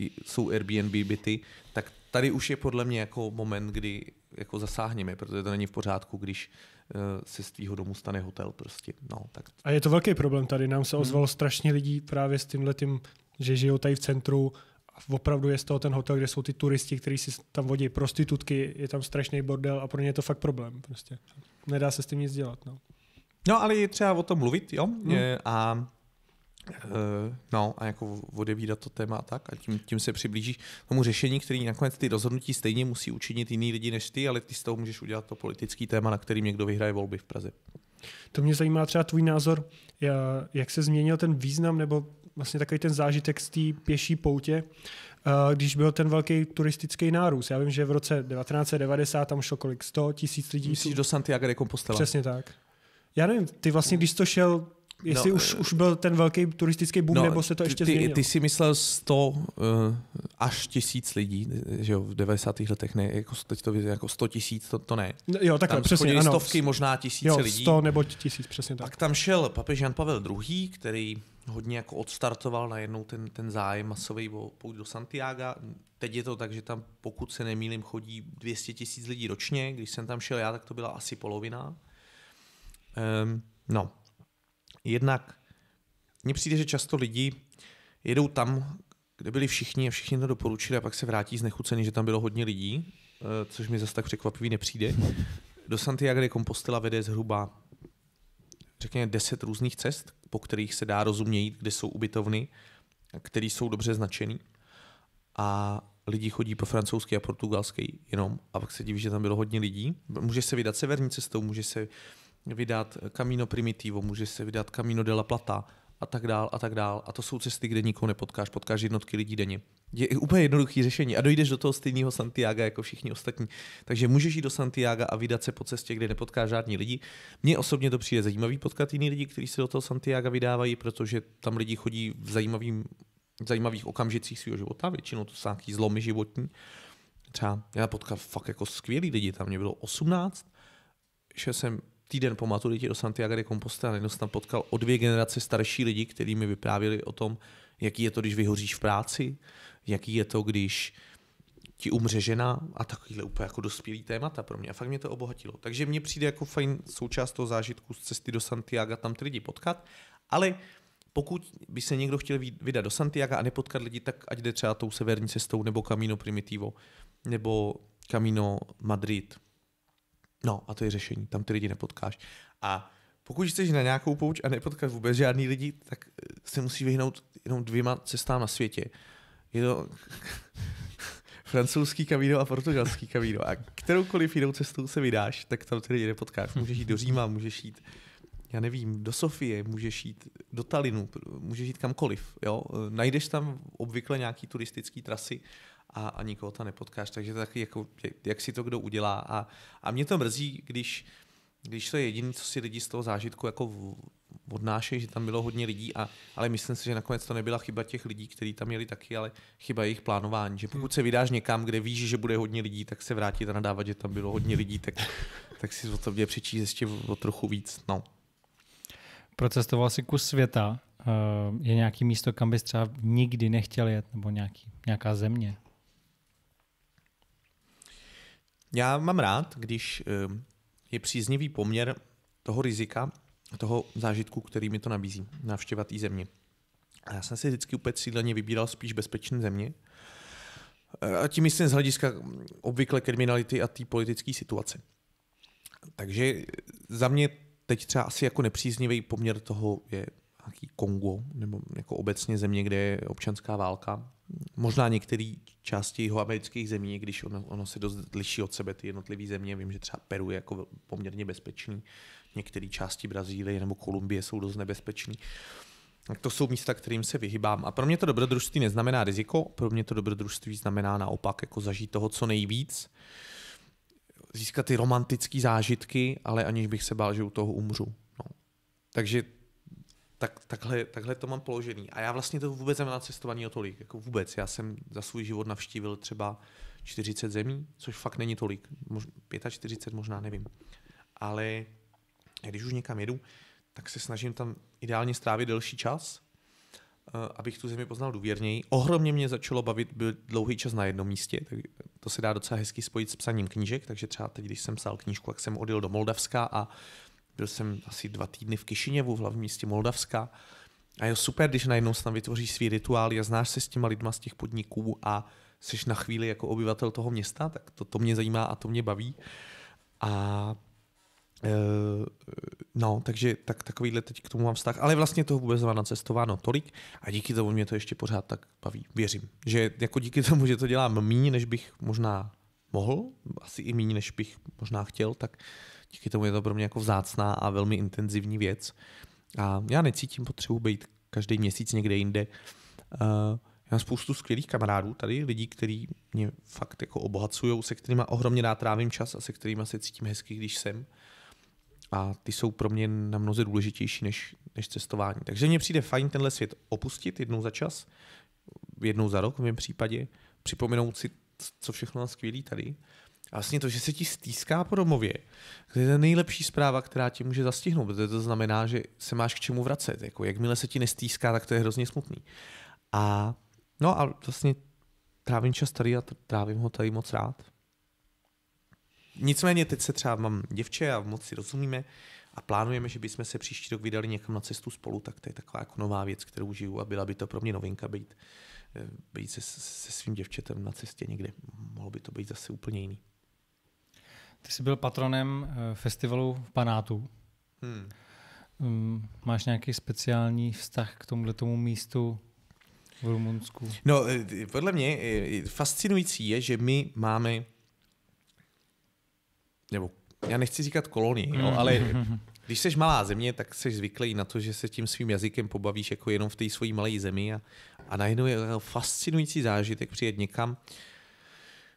eh, jsou Airbnb byty, tak tady už je podle mě jako moment, kdy jako zasáhneme, protože to není v pořádku, když eh, se z tvýho domu stane hotel prostě. No, tak. A je to velký problém tady. Nám se hmm. ozvalo hmm. strašně lidí právě s tímhle tím, že žijou tady v centru a opravdu je z toho ten hotel, kde jsou ty turisti, kteří si tam vodí prostitutky, je tam strašný bordel a pro ně je to fakt problém. Prostě. Nedá se s tím nic dělat. No. No, ale je třeba o tom mluvit, jo? No. Je, a eh, no a jako odevídat to téma a tak a tím, tím se přiblížíš tomu řešení, který nakonec ty rozhodnutí stejně musí učinit jiný lidi než ty, ale ty z toho můžeš udělat to politický téma, na kterým někdo vyhraje volby v Praze. To mě zajímá třeba tvůj názor, jak se změnil ten význam nebo vlastně takový ten zážitek z té pěší poutě, eh, když byl ten velký turistický nárůst. Já vím, že v roce 1990 tam šlo kolik? 100 tisíc lidí. Myslíš do Santiago de Compostela? Přesně tak. Já nevím, ty vlastně, když to šel, jestli no, už, eh, už byl ten velký turistický boom, no, nebo se to ještě ty, změnilo? Ty jsi myslel 100 uh, eh, až tisíc lidí, že jo, v 90. letech, ne, jako teď to jako 100 tisíc, to, to ne. No, jo, takhle, tam přesně, ano. stovky, možná tisíce jo, 100 lidí. 100 nebo tisíc, přesně tak. Pak tam šel papež Jan Pavel II., který hodně jako odstartoval najednou ten, ten zájem masový o půjdu do Santiago. Teď je to tak, že tam, pokud se nemýlim, chodí 200 tisíc lidí ročně. Když jsem tam šel já, tak to byla asi polovina. Um, no, jednak mně přijde, že často lidi jedou tam, kde byli všichni a všichni to doporučili a pak se vrátí znechucený, že tam bylo hodně lidí, eh, což mi zase tak překvapivý nepřijde. Do Santiago de Compostela vede zhruba řekněme 10 různých cest, po kterých se dá rozumět, jít, kde jsou ubytovny, které jsou dobře značený. A lidi chodí po francouzsky a portugalsky jenom a pak se diví, že tam bylo hodně lidí. Může se vydat severní cestou, může se vydat Camino Primitivo, můžeš se vydat Camino de la Plata a tak dál a tak dál. A to jsou cesty, kde nikoho nepotkáš, potkáš jednotky lidí denně. Je úplně jednoduché řešení a dojdeš do toho stejného Santiago jako všichni ostatní. Takže můžeš jít do Santiago a vydat se po cestě, kde nepotkáš žádný lidi. Mně osobně to přijde zajímavý potkat jiný lidi, kteří se do toho Santiago vydávají, protože tam lidi chodí v zajímavým, zajímavých okamžicích svého života, většinou to jsou nějaký zlomy životní. Třeba já potkal fakt jako skvělý lidi, tam mě bylo 18, šel jsem týden po maturitě do Santiago de Compostela najednou jsem tam potkal o dvě generace starší lidi, kteří mi vyprávěli o tom, jaký je to, když vyhoříš v práci, jaký je to, když ti umře žena a takovýhle úplně jako dospělý témata pro mě. A fakt mě to obohatilo. Takže mně přijde jako fajn součást toho zážitku z cesty do Santiago tam ty lidi potkat, ale pokud by se někdo chtěl vydat do Santiago a nepotkat lidi, tak ať jde třeba tou severní cestou nebo Camino Primitivo nebo Camino Madrid No a to je řešení, tam ty lidi nepotkáš. A pokud chceš na nějakou pouč a nepotkáš vůbec žádný lidi, tak eh, se musí vyhnout jenom dvěma cestám na světě. Je to [LAUGHS] francouzský kavíno a portugalský kavíno. A kteroukoliv jinou cestou se vydáš, tak tam ty lidi nepotkáš. Můžeš jít do Říma, můžeš jít já nevím, do Sofie, můžeš jít do Talinu, můžeš jít kamkoliv. Jo? Eh, najdeš tam obvykle nějaký turistický trasy, a, a nikoho tam nepotkáš, takže taky jako, jak si to kdo udělá a, a mě to mrzí, když, když to je jediné, co si lidi z toho zážitku jako odnášejí, že tam bylo hodně lidí, a, ale myslím si, že nakonec to nebyla chyba těch lidí, kteří tam měli taky, ale chyba jejich plánování. Že pokud se vydáš někam, kde víš, že bude hodně lidí, tak se vrátit a nadávat, že tam bylo hodně lidí, tak, tak si o tobě přečíst ještě o trochu víc. No. Procestoval jsi kus světa. Eh, je nějaký místo, kam bys třeba nikdy nechtěl jet, nebo nějaký, nějaká země? Já mám rád, když ehm, je příznivý poměr toho rizika, toho zážitku, který mi to nabízí, navštěvat té země. A já jsem si vždycky úplně cíleně vybíral spíš bezpečné země. E, a tím myslím z hlediska mm, obvykle kriminality a té politické situace. Takže za mě teď třeba asi jako nepříznivý poměr toho je nějaký Kongo, nebo jako obecně země, kde je občanská válka. Možná některé části amerických zemí, když ono, ono se dost liší od sebe ty jednotlivé země. Vím, že třeba Peru je jako poměrně bezpečný, některé části Brazílie nebo Kolumbie jsou dost nebezpečný. Tak to jsou místa, kterým se vyhybám. A pro mě to dobrodružství neznamená riziko, pro mě to dobrodružství znamená naopak jako zažít toho co nejvíc, získat ty romantické zážitky, ale aniž bych se bál, že u toho umřu. No. Takže tak, takhle, takhle to mám položený. A já vlastně to vůbec nemám cestování o tolik, jako vůbec. Já jsem za svůj život navštívil třeba 40 zemí, což fakt není tolik, mož, 45 možná, nevím. Ale když už někam jedu, tak se snažím tam ideálně strávit delší čas, eh, abych tu zemi poznal důvěrněji. Ohromně mě začalo bavit byl dlouhý čas na jednom místě, tak to se dá docela hezky spojit s psaním knížek, takže třeba teď, když jsem psal knížku, jak jsem odjel do Moldavska a byl jsem asi dva týdny v Kišiněvu, v hlavním městě Moldavska. A je super, když najednou snad vytvoříš svý rituály a znáš se s těma lidma z těch podniků a jsi na chvíli jako obyvatel toho města, tak to, to mě zajímá a to mě baví. A e, no, takže tak, takovýhle teď k tomu mám vztah. Ale vlastně toho vůbec na cestováno tolik a díky tomu mě to ještě pořád tak baví. Věřím, že jako díky tomu, že to dělám méně, než bych možná mohl, asi i méně, než bych možná chtěl, tak díky tomu je to pro mě jako vzácná a velmi intenzivní věc. A já necítím potřebu být každý měsíc někde jinde. Uh, já mám spoustu skvělých kamarádů tady, lidí, kteří mě fakt jako obohacují, se kterými ohromně rád trávím čas a se kterými se cítím hezky, když jsem. A ty jsou pro mě na mnoze důležitější než, než cestování. Takže mně přijde fajn tenhle svět opustit jednou za čas, jednou za rok v mém případě, připomenout si, co všechno mám skvělý tady vlastně to, že se ti stýská po domově, to je ta nejlepší zpráva, která ti může zastihnout, protože to znamená, že se máš k čemu vracet. Jako, jakmile se ti nestýská, tak to je hrozně smutný. A no a vlastně trávím čas tady a trávím ho tady moc rád. Nicméně teď se třeba mám děvče a moc si rozumíme a plánujeme, že bychom se příští rok vydali někam na cestu spolu, tak to je taková jako nová věc, kterou žiju a byla by to pro mě novinka být, eh, být se, se svým děvčetem na cestě někde. Mohlo by to být zase úplně jiný. Ty jsi byl patronem eh, festivalu v Panátu. Hmm. Mm, máš nějaký speciální vztah k tomuhle tomu místu v Rumunsku? No, eh, podle mě eh, fascinující je, že my máme, nebo já nechci říkat kolonii, no, hmm. ale [LAUGHS] když jsi malá země, tak jsi zvyklý na to, že se tím svým jazykem pobavíš jako jenom v té své malé zemi a, a najednou je fascinující zážitek přijet někam, uh,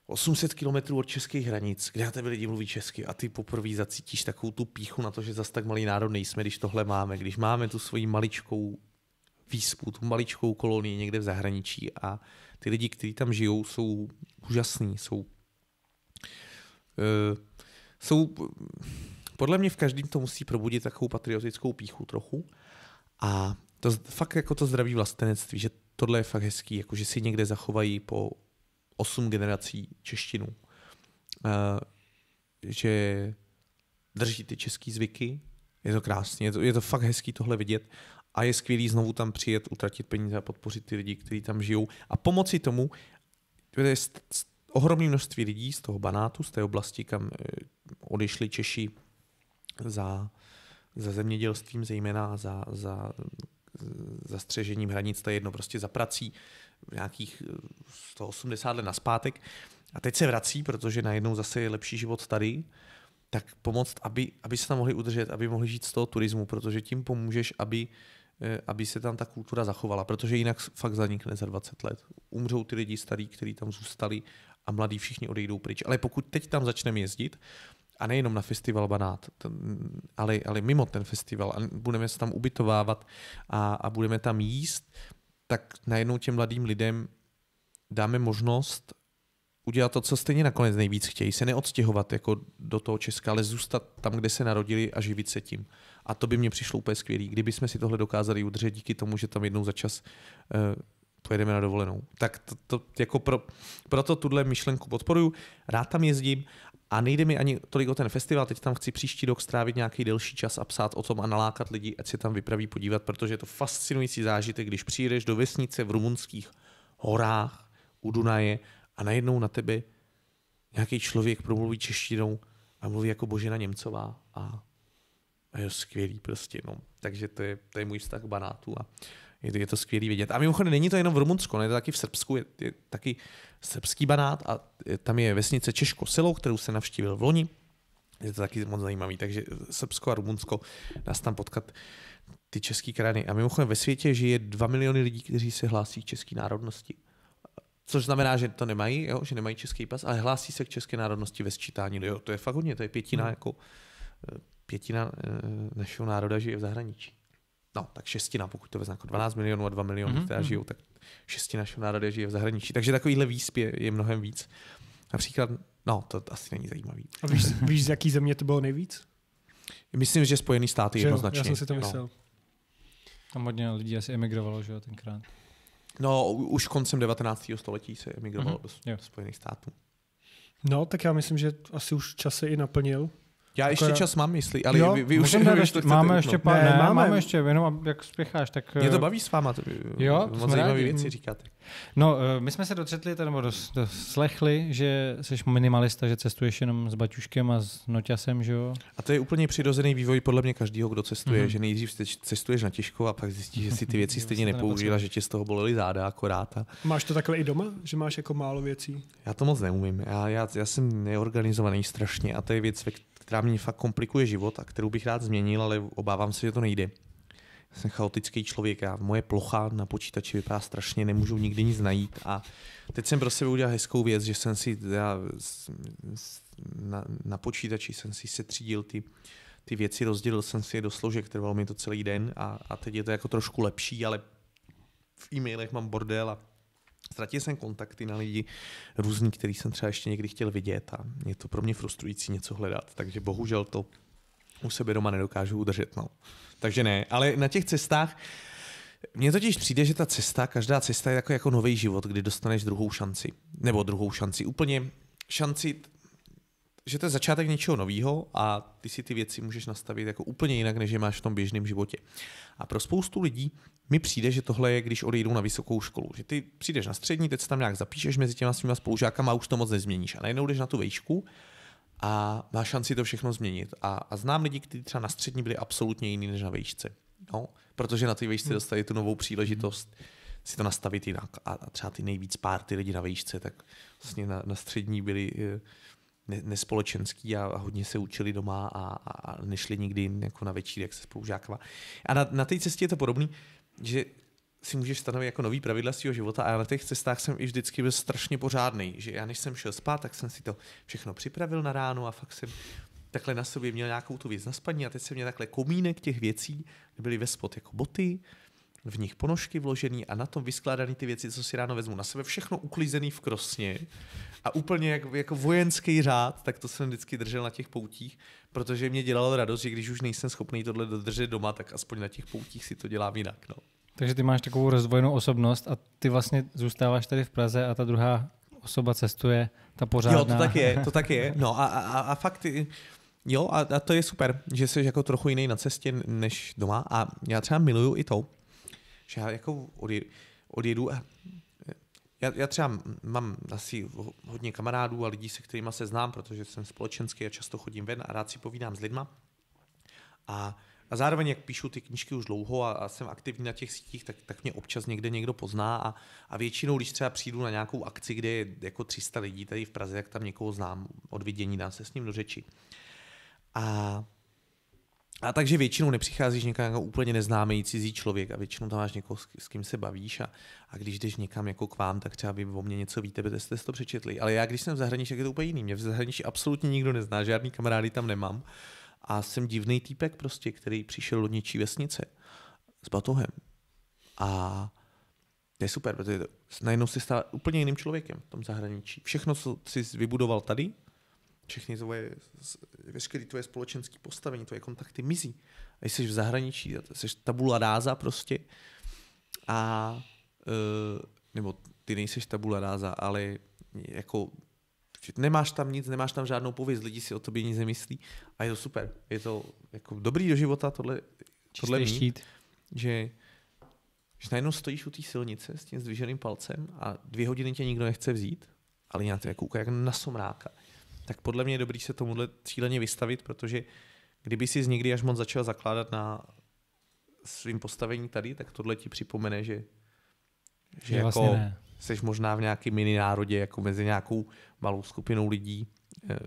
800 kilometrů od českých hranic, kde na tebe lidi mluví česky a ty poprvé zacítíš takovou tu píchu na to, že zas tak malý národ nejsme, když tohle máme, když máme tu svoji maličkou výspu, tu maličkou kolonii někde v zahraničí a ty lidi, kteří tam žijou, jsou úžasní, jsou, uh, jsou podle mě v každém to musí probudit takovou patriotickou píchu trochu a to fakt jako to zdraví vlastenectví, že tohle je fakt hezký, jako že si někde zachovají po osm generací češtinu, eh, že drží ty český zvyky, je to krásné, je to, je to fakt hezký tohle vidět a je skvělý znovu tam přijet, utratit peníze a podpořit ty lidi, kteří tam žijou a pomoci tomu, je ohromné množství lidí z toho banátu, z té oblasti, kam eh, odešli Češi za, za zemědělstvím, zejména za, za zastřežením hranic, to je jedno, prostě za prací nějakých 180 eh, let naspátek. A teď se vrací, protože najednou zase je lepší život tady, tak pomoct, aby, aby se tam mohli udržet, aby mohli žít z toho turismu, protože tím pomůžeš, aby, eh, aby se tam ta kultura zachovala, protože jinak fakt zanikne za 20 let. Umřou ty lidi starí, kteří tam zůstali a mladí všichni odejdou pryč. Ale pokud teď tam začneme jezdit, a nejenom na festival Banát, ale, ale mimo ten festival a budeme se tam ubytovávat a, a budeme tam jíst, tak najednou těm mladým lidem dáme možnost udělat to, co stejně nakonec nejvíc chtějí, se neodstěhovat jako do toho Česka, ale zůstat tam, kde se narodili a živit se tím. A to by mě přišlo úplně skvělé, kdyby jsme si tohle dokázali udržet díky tomu, že tam jednou za čas uh, pojedeme na dovolenou. Tak to, to jako pro, proto tuhle myšlenku podporuju, rád tam jezdím a nejde mi ani tolik o ten festival, teď tam chci příští rok strávit nějaký delší čas a psát o tom a nalákat lidi, ať se tam vypraví podívat, protože je to fascinující zážitek, když přijdeš do vesnice v rumunských horách u Dunaje a najednou na tebe nějaký člověk promluví češtinou a mluví jako Božena Němcová a, a je skvělý prostě. No. Takže to je, to je můj vztah k banátu a je to, je to skvělý vidět. A mimochodem není to jenom v Rumunsku, je to taky v Srbsku, je, je taky srbský banát a tam je vesnice Češko Silo, kterou se navštívil v loni. Je to taky moc zajímavý, takže Srbsko a Rumunsko nás tam potkat ty český krajiny. A mimochodem ve světě žije 2 miliony lidí, kteří se hlásí k české národnosti. Což znamená, že to nemají, jo? že nemají český pas, ale hlásí se k české národnosti ve sčítání. Jo, to je fakt hodně, to je pětina, hmm. jako, eh, pětina eh, našeho národa žije v zahraničí no, tak šestina, pokud to vezme jako 12 milionů a 2 miliony, mm-hmm. která mhm. žijou, tak šestina Šonárada žije v zahraničí. Takže takovýhle výspě je, je mnohem víc. Například, no, to asi není zajímavý. A víš, víš z jaký země to bylo nejvíc? Myslím, že Spojený státy že jednoznačně. Já jsem si to no. myslel. No. Tam hodně lidí asi emigrovalo, že jo, tenkrát. No, už koncem 19. století se emigrovalo mm-hmm. do Spojených států. No, tak já myslím, že asi už čas se i naplnil. Já ještě čas mám, myslí, ale jo, vy, vy už máme, ještě, máme no. ještě pár, ne, ne, máme. máme ještě, jenom jak spěcháš, tak... Mě to eh, baví s váma, to jo, moc zajímavé věci říkáte. No, eh, my jsme se dotřetli, nebo doslechli, že jsi minimalista, že cestuješ jenom s Baťuškem a s Noťasem, že jo? A to je úplně přirozený vývoj podle mě každého, kdo cestuje, mm-hmm. že nejdřív cestuješ na těžko a pak zjistíš, že si ty věci [LAUGHS] stejně nepoužila, že tě z toho bolely záda akorát. A... Máš to takhle i doma, že máš jako málo věcí? Já to moc neumím. Já, já, já jsem neorganizovaný strašně a to je věc, která mě fakt komplikuje život a kterou bych rád změnil, ale obávám se, že to nejde. Já jsem chaotický člověk a moje plocha na počítači vypadá strašně, nemůžu nikdy nic najít a teď jsem pro sebe udělal hezkou věc, že jsem si já, na, na počítači jsem si setřídil ty, ty věci, rozdělil jsem si je do složek, trvalo mi to celý den a, a teď je to jako trošku lepší, ale v e-mailech mám bordel a Ztratil jsem kontakty na lidi různý, který jsem třeba ještě někdy chtěl vidět a je to pro mě frustrující něco hledat, takže bohužel to u sebe doma nedokážu udržet. No. Takže ne, ale na těch cestách mně totiž přijde, že ta cesta, každá cesta je jako, jako nový život, kdy dostaneš druhou šanci. Nebo druhou šanci. Úplně šanci že to je začátek něčeho nového a ty si ty věci můžeš nastavit jako úplně jinak, než je máš v tom běžném životě. A pro spoustu lidí mi přijde, že tohle je, když odejdou na vysokou školu. Že ty přijdeš na střední, teď se tam nějak zapíšeš mezi těma svýma spolužákama a už to moc nezměníš. A najednou jdeš na tu vejšku a máš šanci to všechno změnit. A, a znám lidi, kteří třeba na střední byli absolutně jiný než na vejšce. No, protože na ty vejšce hmm. dostali tu novou příležitost si to nastavit jinak. A, a třeba ty nejvíc pár ty lidi na vejšce, tak vlastně na, na střední byli eh, nespolečenský a, hodně se učili doma a, a nešli nikdy jako na jak se spolužákama. A na, na té cestě je to podobný, že si můžeš stanovit jako nový pravidla svého života a já na těch cestách jsem i vždycky byl strašně pořádný, že já než jsem šel spát, tak jsem si to všechno připravil na ráno a fakt jsem takhle na sobě měl nějakou tu věc na spaní a teď jsem měl takhle komínek těch věcí, kde byly ve spod jako boty, v nich ponožky vložený a na tom vyskládaný ty věci, co si ráno vezmu na sebe, všechno uklizený v krosně a úplně jak, jako vojenský řád, tak to jsem vždycky držel na těch poutích, protože mě dělalo radost, že když už nejsem schopný tohle dodržet doma, tak aspoň na těch poutích si to dělám jinak. No. Takže ty máš takovou rozdvojenou osobnost a ty vlastně zůstáváš tady v Praze a ta druhá osoba cestuje, ta pořádná. Jo, to tak je, to tak je. No a, a, a fakt, jo, a, a to je super, že jsi jako trochu jiný na cestě než doma a já třeba miluju i to, že já jako odjedu, a já, já třeba mám asi hodně kamarádů a lidí, se kterými se znám, protože jsem společenský a často chodím ven a rád si povídám s lidma. A, a zároveň, jak píšu ty knížky už dlouho a, a jsem aktivní na těch sítích, tak, tak mě občas někde někdo pozná. A, a většinou, když třeba přijdu na nějakou akci, kde je jako 300 lidí tady v Praze, jak tam někoho znám od vidění, dá se s ním do řeči. A a takže většinou nepřicházíš někam jako úplně neznámý cizí člověk a většinou tam máš někoho, s, kým se bavíš a, a když jdeš někam jako k vám, tak třeba vy o mě něco víte, protože jste to přečetli. Ale já, když jsem v zahraničí, tak je to úplně jiný. Mě v zahraničí absolutně nikdo nezná, žádný kamarády tam nemám. A jsem divný týpek prostě, který přišel do něčí vesnice s batohem. A to je super, protože najednou se stal úplně jiným člověkem v tom zahraničí. Všechno, co jsi vybudoval tady, všechny tvoje, veškeré tvoje společenské postavení, tvoje kontakty mizí. A jsi v zahraničí, jsi tabula ráza prostě. A e, nebo ty nejsi tabula ráza, ale jako nemáš tam nic, nemáš tam žádnou pověst, lidi si o tobě nic nemyslí a je to super. Je to jako dobrý do života tohle, tohle mít, štít. že že najednou stojíš u té silnice s tím zdviženým palcem a dvě hodiny tě nikdo nechce vzít, ale já to jako jak na somráka tak podle mě je dobrý se tomuhle cíleně vystavit, protože kdyby si z někdy až moc začal zakládat na svým postavení tady, tak tohle ti připomene, že, že, vlastně jako vlastně ne. seš možná v nějakém mini národě, jako mezi nějakou malou skupinou lidí, eh,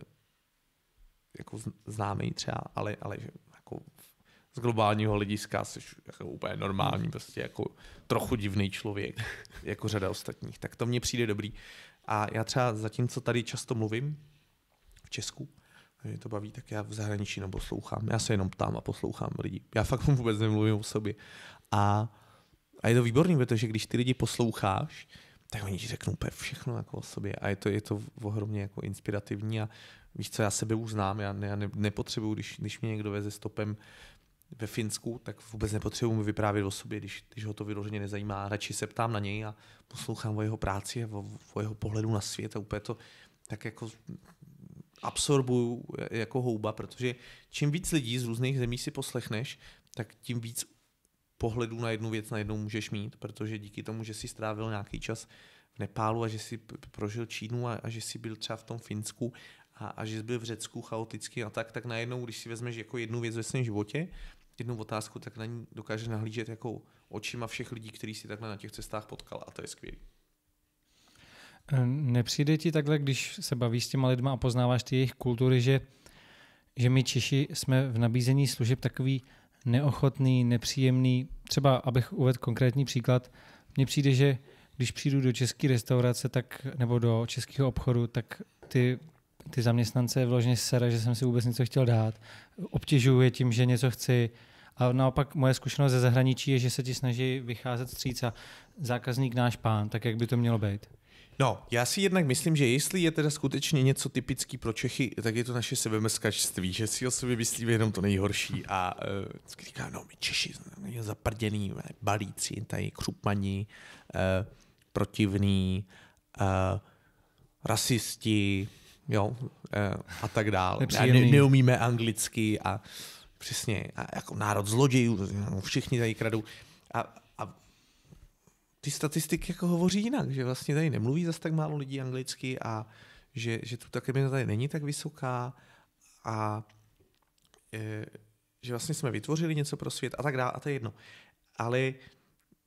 jako známý třeba, ale, ale že jako z globálního hlediska jsi jako úplně normální, prostě jako trochu divný člověk, [LAUGHS] jako řada ostatních. Tak to mně přijde dobrý. A já třeba zatímco tady často mluvím, Česku. Mě to baví, tak já v zahraničí neposlouchám. Já se jenom ptám a poslouchám lidi. Já fakt [LAUGHS] vůbec nemluvím o sobě. A, a je to výborný, protože když ty lidi posloucháš, tak oni ti řeknou úplně všechno jako o sobě a je to, je to ohromně jako inspirativní a víš co, já sebe uznám? já, ne, já ne, nepotřebuju, když, když mě někdo veze stopem ve Finsku, tak vůbec nepotřebuji mu vyprávět o sobě, když, když ho to vyloženě nezajímá. Radši se ptám na něj a poslouchám o jeho práci a o, o jeho pohledu na svět a úplně to tak jako absorbuju jako houba, protože čím víc lidí z různých zemí si poslechneš, tak tím víc pohledů na jednu věc najednou můžeš mít, protože díky tomu, že si strávil nějaký čas v Nepálu a že si prožil Čínu a, a že si byl třeba v tom Finsku a, a že jsi byl v Řecku chaoticky a tak, tak najednou, když si vezmeš jako jednu věc ve svém životě, jednu otázku, tak na ní dokážeš nahlížet jako očima všech lidí, který si takhle na těch cestách potkal a to je skvělé. Nepřijde ti takhle, když se bavíš s těma lidma a poznáváš ty jejich kultury, že, že my Češi jsme v nabízení služeb takový neochotný, nepříjemný. Třeba, abych uvedl konkrétní příklad, mně přijde, že když přijdu do české restaurace tak, nebo do českého obchodu, tak ty, ty zaměstnance vložně sere, že jsem si vůbec něco chtěl dát. Obtěžuje tím, že něco chci. A naopak moje zkušenost ze zahraničí je, že se ti snaží vycházet stříc a zákazník náš pán, tak jak by to mělo být. No, já si jednak myslím, že jestli je teda skutečně něco typický pro Čechy, tak je to naše sebemrskačství, že si o sobě myslíme jenom to nejhorší a uh, říká, no my Češi jsme zaprděný, balíci, tady křupani, uh, eh, protivní, uh, rasisti, jo, uh, a tak dále. ne, neumíme anglicky a přesně, a jako národ zlodějů, všichni tady kradou. A ty statistiky jako hovoří jinak, že vlastně tady nemluví zase tak málo lidí anglicky a že, že tu ta kriminalita tady není tak vysoká a e, že vlastně jsme vytvořili něco pro svět a tak dále a to je jedno. Ale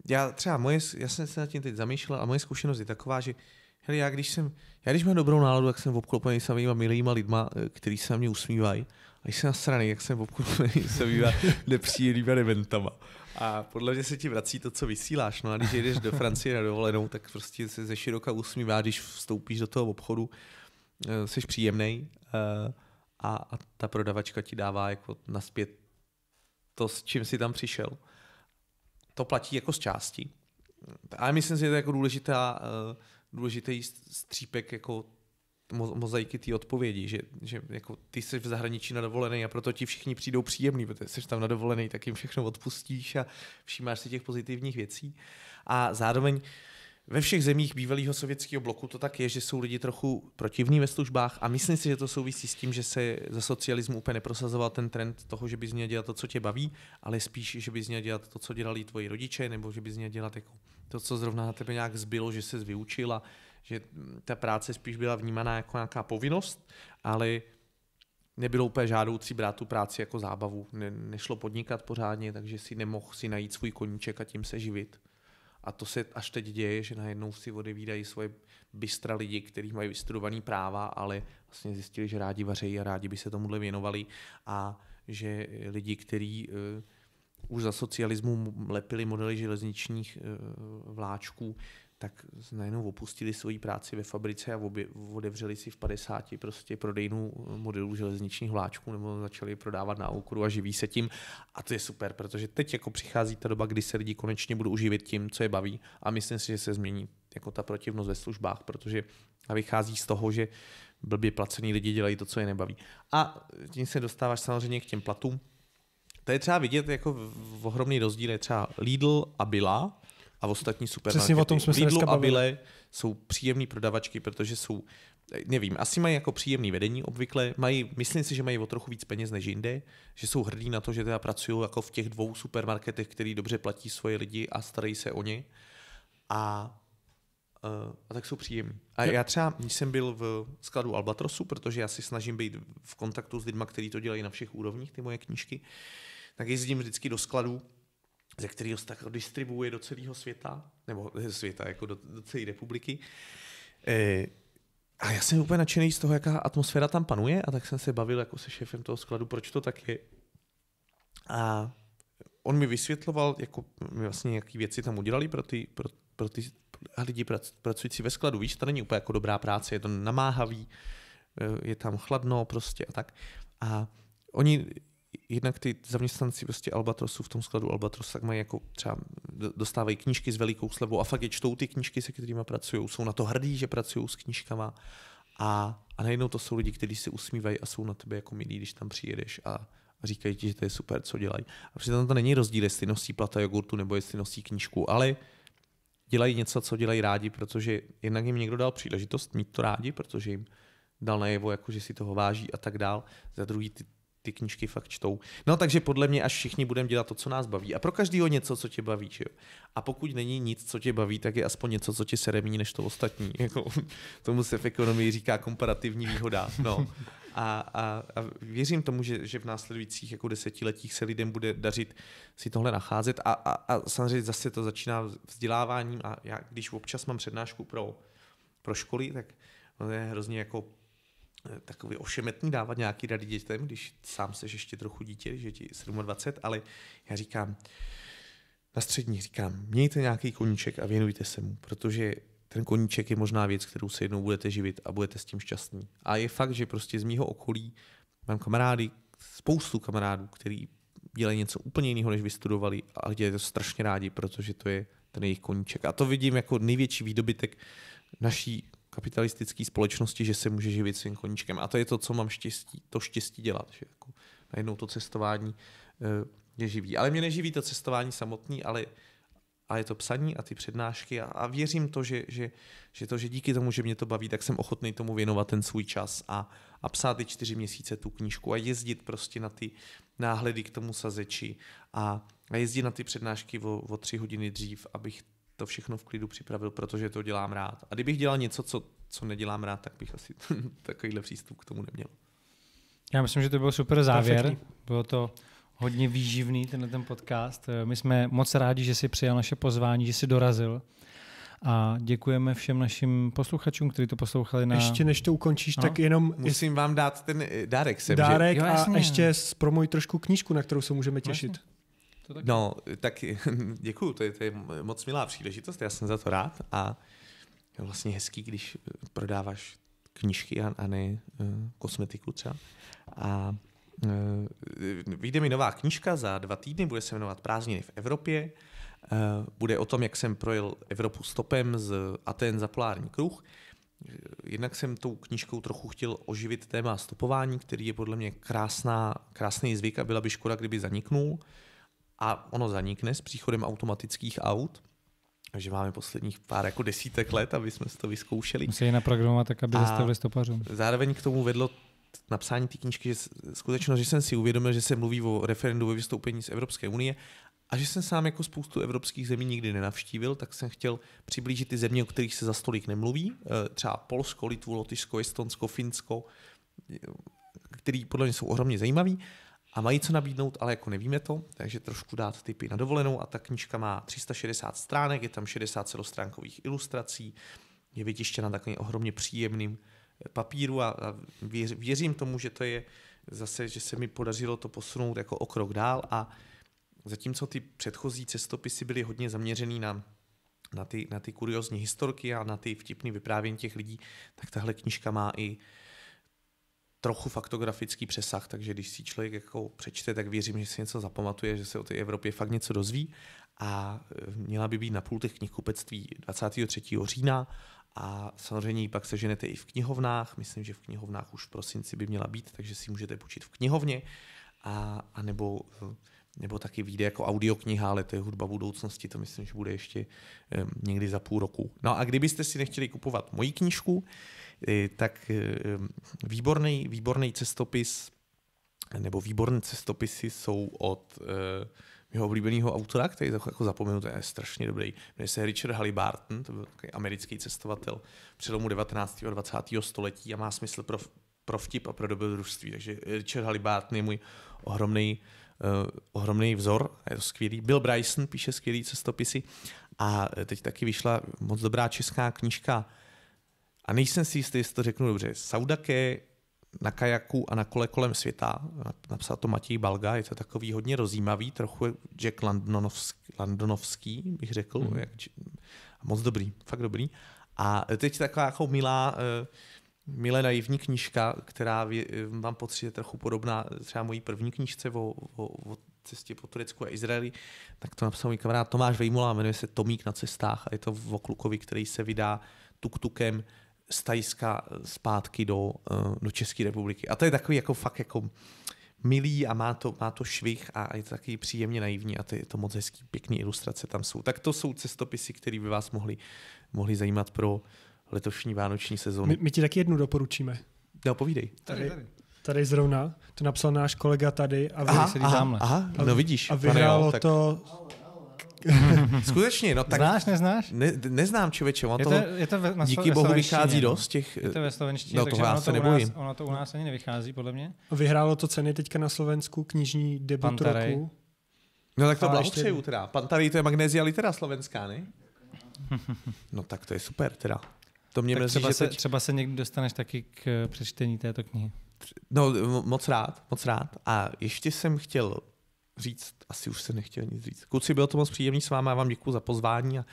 já třeba moje, já jsem se nad tím teď zamýšlel a moje zkušenost je taková, že hele, já když jsem, já když mám dobrou náladu, tak jsem obklopený samýma milýma lidma, e, kteří se na mě usmívají, a když jsem na straně, jak jsem obklopený samýma nepříjemnýma neventama. A podle mě se ti vrací to, co vysíláš. No a když jdeš do Francie na dovolenou, tak prostě se ze široka usmívá, když vstoupíš do toho obchodu, eh, jsi příjemný eh, a, a ta prodavačka ti dává jako naspět to, s čím jsi tam přišel. To platí jako z části. Ale myslím si, že to je jako důležitá, eh, důležitý střípek jako mozaiky té odpovědi, že, že jako ty jsi v zahraničí na dovolený a proto ti všichni přijdou příjemný, protože jsi tam na dovolený, tak jim všechno odpustíš a všímáš si těch pozitivních věcí. A zároveň ve všech zemích bývalého sovětského bloku to tak je, že jsou lidi trochu protivní ve službách a myslím si, že to souvisí s tím, že se za socialismu úplně neprosazoval ten trend toho, že bys měl dělat to, co tě baví, ale spíš, že bys měl dělat to, co dělali tvoji rodiče, nebo že bys měl dělat jako to, co zrovna na tebe nějak zbylo, že se vyučila, že ta práce spíš byla vnímaná jako nějaká povinnost, ale nebylo úplně žádoucí brát tu práci jako zábavu. Ne, nešlo podnikat pořádně, takže si nemohl si najít svůj koníček a tím se živit. A to se až teď děje, že najednou si odevídají svoje bystra lidi, kteří mají vystudovaný práva, ale vlastně zjistili, že rádi vařejí a rádi by se tomuhle věnovali a že lidi, kteří uh, už za socialismu lepili modely železničních uh, vláčků, tak najednou opustili svoji práci ve fabrice a obě, odevřeli si v 50 prostě prodejnu eh, modelů železničních vláčků nebo začali prodávat na okru a živí se tím. A to je super, protože teď jako přichází ta doba, kdy se lidi konečně budou uživit tím, co je baví a myslím si, že se změní jako ta protivnost ve službách, protože a vychází z toho, že blbě placený lidi dělají to, co je nebaví. A tím se dostáváš samozřejmě k těm platům. To je třeba vidět jako v ohromný rozdíl je třeba Lidl a Bila, a ostatní supermarkety. Přesně o tom jsme se Lidlu a Bile jsou příjemný prodavačky, protože jsou, eh, nevím, asi mají jako příjemný vedení obvykle, mají, myslím si, že mají o trochu víc peněz než jinde, že jsou hrdí na to, že teda pracují jako v těch dvou supermarketech, který dobře platí svoje lidi a starají se o ně. A eh, a tak jsou příjemní. A já třeba jsem byl v skladu Albatrosu, protože já si snažím být v kontaktu s lidmi, kteří to dělají na všech úrovních, ty moje knížky, tak jezdím vždycky do skladu ze kterého se tak distribuuje do celého světa, nebo světa, jako do, do celé republiky. E, a já jsem úplně nadšený z toho, jaká atmosféra tam panuje a tak jsem se bavil jako se šéfem toho skladu, proč to tak je. A on mi vysvětloval, jako vlastně, jaký věci tam udělali pro ty, pro, pro ty lidi prac, pracující ve skladu. Víš, to není úplně jako dobrá práce, je to namáhavý, e, je tam chladno prostě a tak. A oni jednak ty zaměstnanci prostě Albatrosu v tom skladu Albatros tak mají jako třeba dostávají knížky s velikou slevou a fakt je čtou ty knížky, se kterými pracují, jsou na to hrdí, že pracují s knížkama a, a najednou to jsou lidi, kteří si usmívají a jsou na tebe jako milí, když tam přijedeš a, a říkají ti, že to je super, co dělají. A přitom to není rozdíl, jestli nosí plata jogurtu nebo jestli nosí knížku, ale dělají něco, co dělají rádi, protože jednak jim někdo dal příležitost mít to rádi, protože jim dal najevo, jako že si toho váží a tak dál. Za druhý, ty, ty knížky fakt čtou. No takže podle mě až všichni budeme dělat to, co nás baví. A pro každého něco, co tě baví. Že jo? A pokud není nic, co tě baví, tak je aspoň něco, co tě sere méně než to ostatní. [LAUGHS] Jako, tomu se v ekonomii říká komparativní výhoda. No. A, a, a věřím tomu, že, že v následujících jako desetiletích se lidem bude dařit si tohle nacházet. A, a, a samozřejmě zase to začíná vzděláváním. A já, když občas mám přednášku pro, pro školy, tak to je hrozně jako Eh, takový ošemetný dávat nějaký rady dětem, když sám seš ještě trochu dítě, že je ti 27, ale já říkám, na střední říkám, mějte nějaký koníček a věnujte se mu, protože ten koníček je možná věc, kterou se jednou budete živit a budete s tím šťastní. A je fakt, že prostě z mýho okolí mám kamarády, spoustu kamarádů, který dělají něco úplně jiného, než vystudovali a dělají to strašně rádi, protože to je ten jejich koníček. A to vidím jako největší výdobytek naší kapitalistické společnosti, že se může živit svým koníčkem. A to je to, co mám štěstí, to štěstí dělat. Že jako najednou to cestování eh, mě živí. Ale mě neživí to cestování samotný, ale a je to psaní a ty přednášky a, a věřím to že, že, že to, že díky tomu, že mě to baví, tak jsem ochotný tomu věnovat ten svůj čas a, a psát ty čtyři měsíce tu knížku a jezdit prostě na ty náhledy k tomu sazeči a, a jezdit na ty přednášky o, o tři hodiny dřív, abych to všechno v klidu připravil, protože to dělám rád. A kdybych dělal něco, co, co nedělám rád, tak bych asi [LAUGHS] takovýhle přístup k tomu neměl. Já myslím, že to byl super závěr. Perfektní. Bylo to hodně výživný tenhle ten podcast. My jsme moc rádi, že jsi přijal naše pozvání, že jsi dorazil. A děkujeme všem našim posluchačům, kteří to poslouchali na... Ještě než to ukončíš, no? tak jenom... Musím vám dát ten eh, dárek sem, Dárek že? Jo, a ještě zpromuj trošku knížku, na kterou se můžeme těšit. Vlastně. To tak... No, tak [LAUGHS] děkuju, to je, to je moc milá příležitost, já jsem za to rád a je vlastně hezký, když prodáváš knížky a, a ne uh, kosmetiku třeba. A uh, vyjde mi nová knížka za dva týdny, bude se jmenovat Prázdniny v Evropě. Uh, bude o tom, jak jsem projel Evropu stopem z Aten za polární kruh. Jednak jsem tou knížkou trochu chtěl oživit téma stopování, který je podle mě krásná, krásný zvyk a byla by škoda, kdyby zaniknul a ono zanikne s příchodem automatických aut. Takže máme posledních pár jako desítek let, aby jsme si to vyzkoušeli. Musí naprogramovat tak, aby zastavili stopařům. Zároveň k tomu vedlo napsání té knížky, že skutečnost, že jsem si uvědomil, že se mluví o referendu ve vystoupení z Evropské unie a že jsem sám jako spoustu evropských zemí nikdy nenavštívil, tak jsem chtěl přiblížit ty země, o kterých se za stolik nemluví, e, třeba Polsko, Litvu, Lotyšsko, Estonsko, Finsko, e, který podle mě jsou ohromně zajímavý a mají co nabídnout, ale jako nevíme to, takže trošku dát typy na dovolenou a ta knižka má 360 stránek, je tam 60 celostránkových ilustrací, je vytištěna takovým ohromně příjemným eh, papíru a, a věř, věřím tomu, že to je zase, že se mi podařilo to posunout jako o krok dál a zatímco ty předchozí cestopisy byly hodně zaměřený na na ty, na ty kuriozní historky a na ty vtipný vyprávění těch lidí, tak tahle knižka má i trochu faktografický přesah, takže když si člověk jako přečte, tak věřím, že si něco zapamatuje, že se o té Evropě fakt něco dozví a e, měla by být na pultech knihkupectví 23. října a samozřejmě ji pak seženete i v knihovnách, myslím, že v knihovnách už v prosinci by měla být, takže si můžete počít v knihovně a, a nebo, e, nebo taky vyjde jako audiokniha, ale to je hudba budoucnosti, to myslím, že bude ještě um, někdy za půl roku. No a kdybyste si nechtěli kupovat moji knížku, tak eh, eh, výborný, výborný cestopis nebo výborné cestopisy jsou od eh, mého oblíbeného autora, který je jako to je strašně dobrý. Jmenuje se Richard Halliburton, to byl takový americký cestovatel přelomu 19. a 20. století a má smysl pro, pro vtip a pro dobrodružství. Takže Richard Halliburton je můj ohromný, uh, ohromný vzor, je to skvělý. Bill Bryson píše skvělé cestopisy a teď taky vyšla moc dobrá česká knížka a nejsem si jistý, jestli to řeknu dobře, Saudake na kajaku a na kole kolem světa, napsal to Matěj Balga, je to takový hodně rozjímavý, trochu Jack Landonovský, Landonovský bych řekl, mm. jak, moc dobrý, fakt dobrý. A teď taková jako milá, eh, milé naivní knížka, která eh, mám pocit, je trochu podobná třeba mojí první knížce o, o, o cestě po Turecku a Izraeli, tak to napsal můj kamarád Tomáš Vejmula, jmenuje se Tomík na cestách a je to o klukovi, který se vydá tuk-tukem z Tajska zpátky do, eh, do České republiky. A to je takový jako fakt jako milý a má to, má to švih a je to taky příjemně naivní a to je to moc hezký, pěkný ilustrace tam jsou. Tak to jsou cestopisy, které by vás mohly, mohli zajímat pro letošní vánoční sezónu. My, my ti taky jednu doporučíme. No, povídej. Tady, tady. tady zrovna, to napsal náš kolega tady a, vy, aha, aha, aha, no vidíš. A vyhrálo to... [LAUGHS] Skutečně, no tak... Znáš, neznáš? Ne, neznám, člověče, on je to, je to ve, na díky ve bohu vychází dost no. těch... Je to ve eh, slovenštině, no, to takže ono to, u nás, ono to u nás ani nevychází, podle mě. Vyhrálo to ceny teďka na Slovensku knižní debut Pantarej. roku. No tak to blahopřeju teda. Pantarej to je magnézia litera slovenská, ne? [LAUGHS] No tak to je super teda. To mě mrzí, třeba, se, teď... třeba se někdy dostaneš taky k eh, přečtení této knihy. No, moc rád, moc rád. A ještě jsem chtěl říct. Asi už se nechtěl nic říct. Kluci, bylo to moc příjemný s vámi, já vám děkuji za pozvání a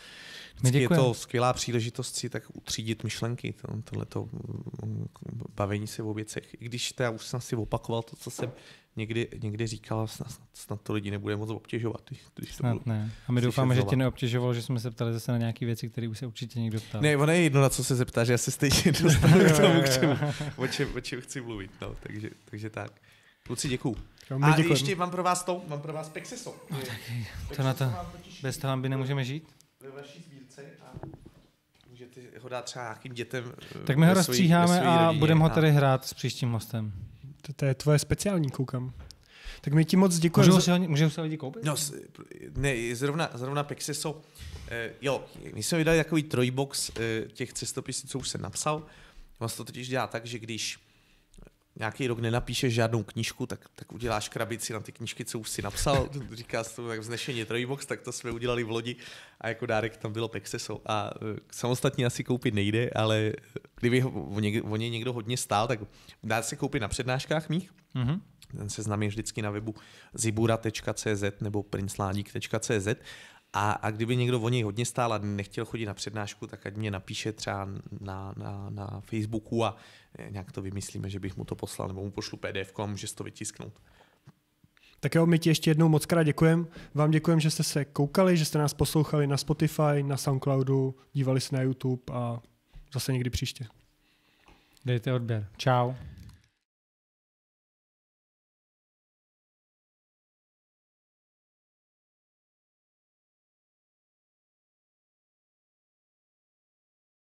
je to skvělá příležitost si tak utřídit myšlenky, tohle to mm, mm, bavení se v věcech. I když to já už jsem si opakoval to, co jsem někdy, někdy říkal, snad, snad to lidi nebude moc obtěžovat. Když, snad to ne. A my doufáme, že tě neobtěžovalo, že jsme se ptali zase na nějaké věci, které už se určitě někdo ptal. Ne, ono je jedno, na co se zeptá, že já se stejně [LAUGHS] dostanu k tomu, k čemu, o, čem, o čem chci mluvit. No, takže, takže tak. Kluci, děkuju. Jo, a děkujeme. ještě mám pro vás to, mám pro vás Pexiso. No, tak, Pexiso to na to, bez toho by nemůžeme žít. Ve vaší sbírce a můžete ho dát třeba nějakým dětem. Eh, tak my ho rozstříháme a budeme ho tady hrát s příštím hostem. To, to je tvoje speciální, koukám. Tak my ti moc děkujeme. Můžeme za... můžeme se lidi koupit? No, ne, zrovna, zrovna Pexiso, Uh, jo, my jsme vydali takový trojbox uh, těch cestopisů, co už jsem napsal. On se to totiž dělá tak, že když nějaký rok nenapíšeš žádnou knížku, tak, tak uděláš krabici na ty knížky, co už si napsal. [LAUGHS] Říká se to tak vznešeně trojbox, tak to jsme udělali v lodi a jako dárek tam bylo Pexeso. A e, samostatně asi koupit nejde, ale e, kdyby o, něj někdo hodně stál, tak dá se koupit na přednáškách mých. Mm-hmm. Ten se je vždycky na webu zibura.cz nebo princládík.cz a, a kdyby někdo o něj hodně stál a nechtěl chodit na přednášku, tak ať mě napíše třeba na, na, na Facebooku a eh, nějak to vymyslíme, že bych mu to poslal, nebo mu pošlu PDF a může to vytisknout. Tak jo, my ti ještě jednou moc krát děkujeme. Vám děkujeme, že jste se koukali, že jste nás poslouchali na Spotify, na Soundcloudu, dívali se na YouTube a zase někdy příště. Dejte odběr. Čau.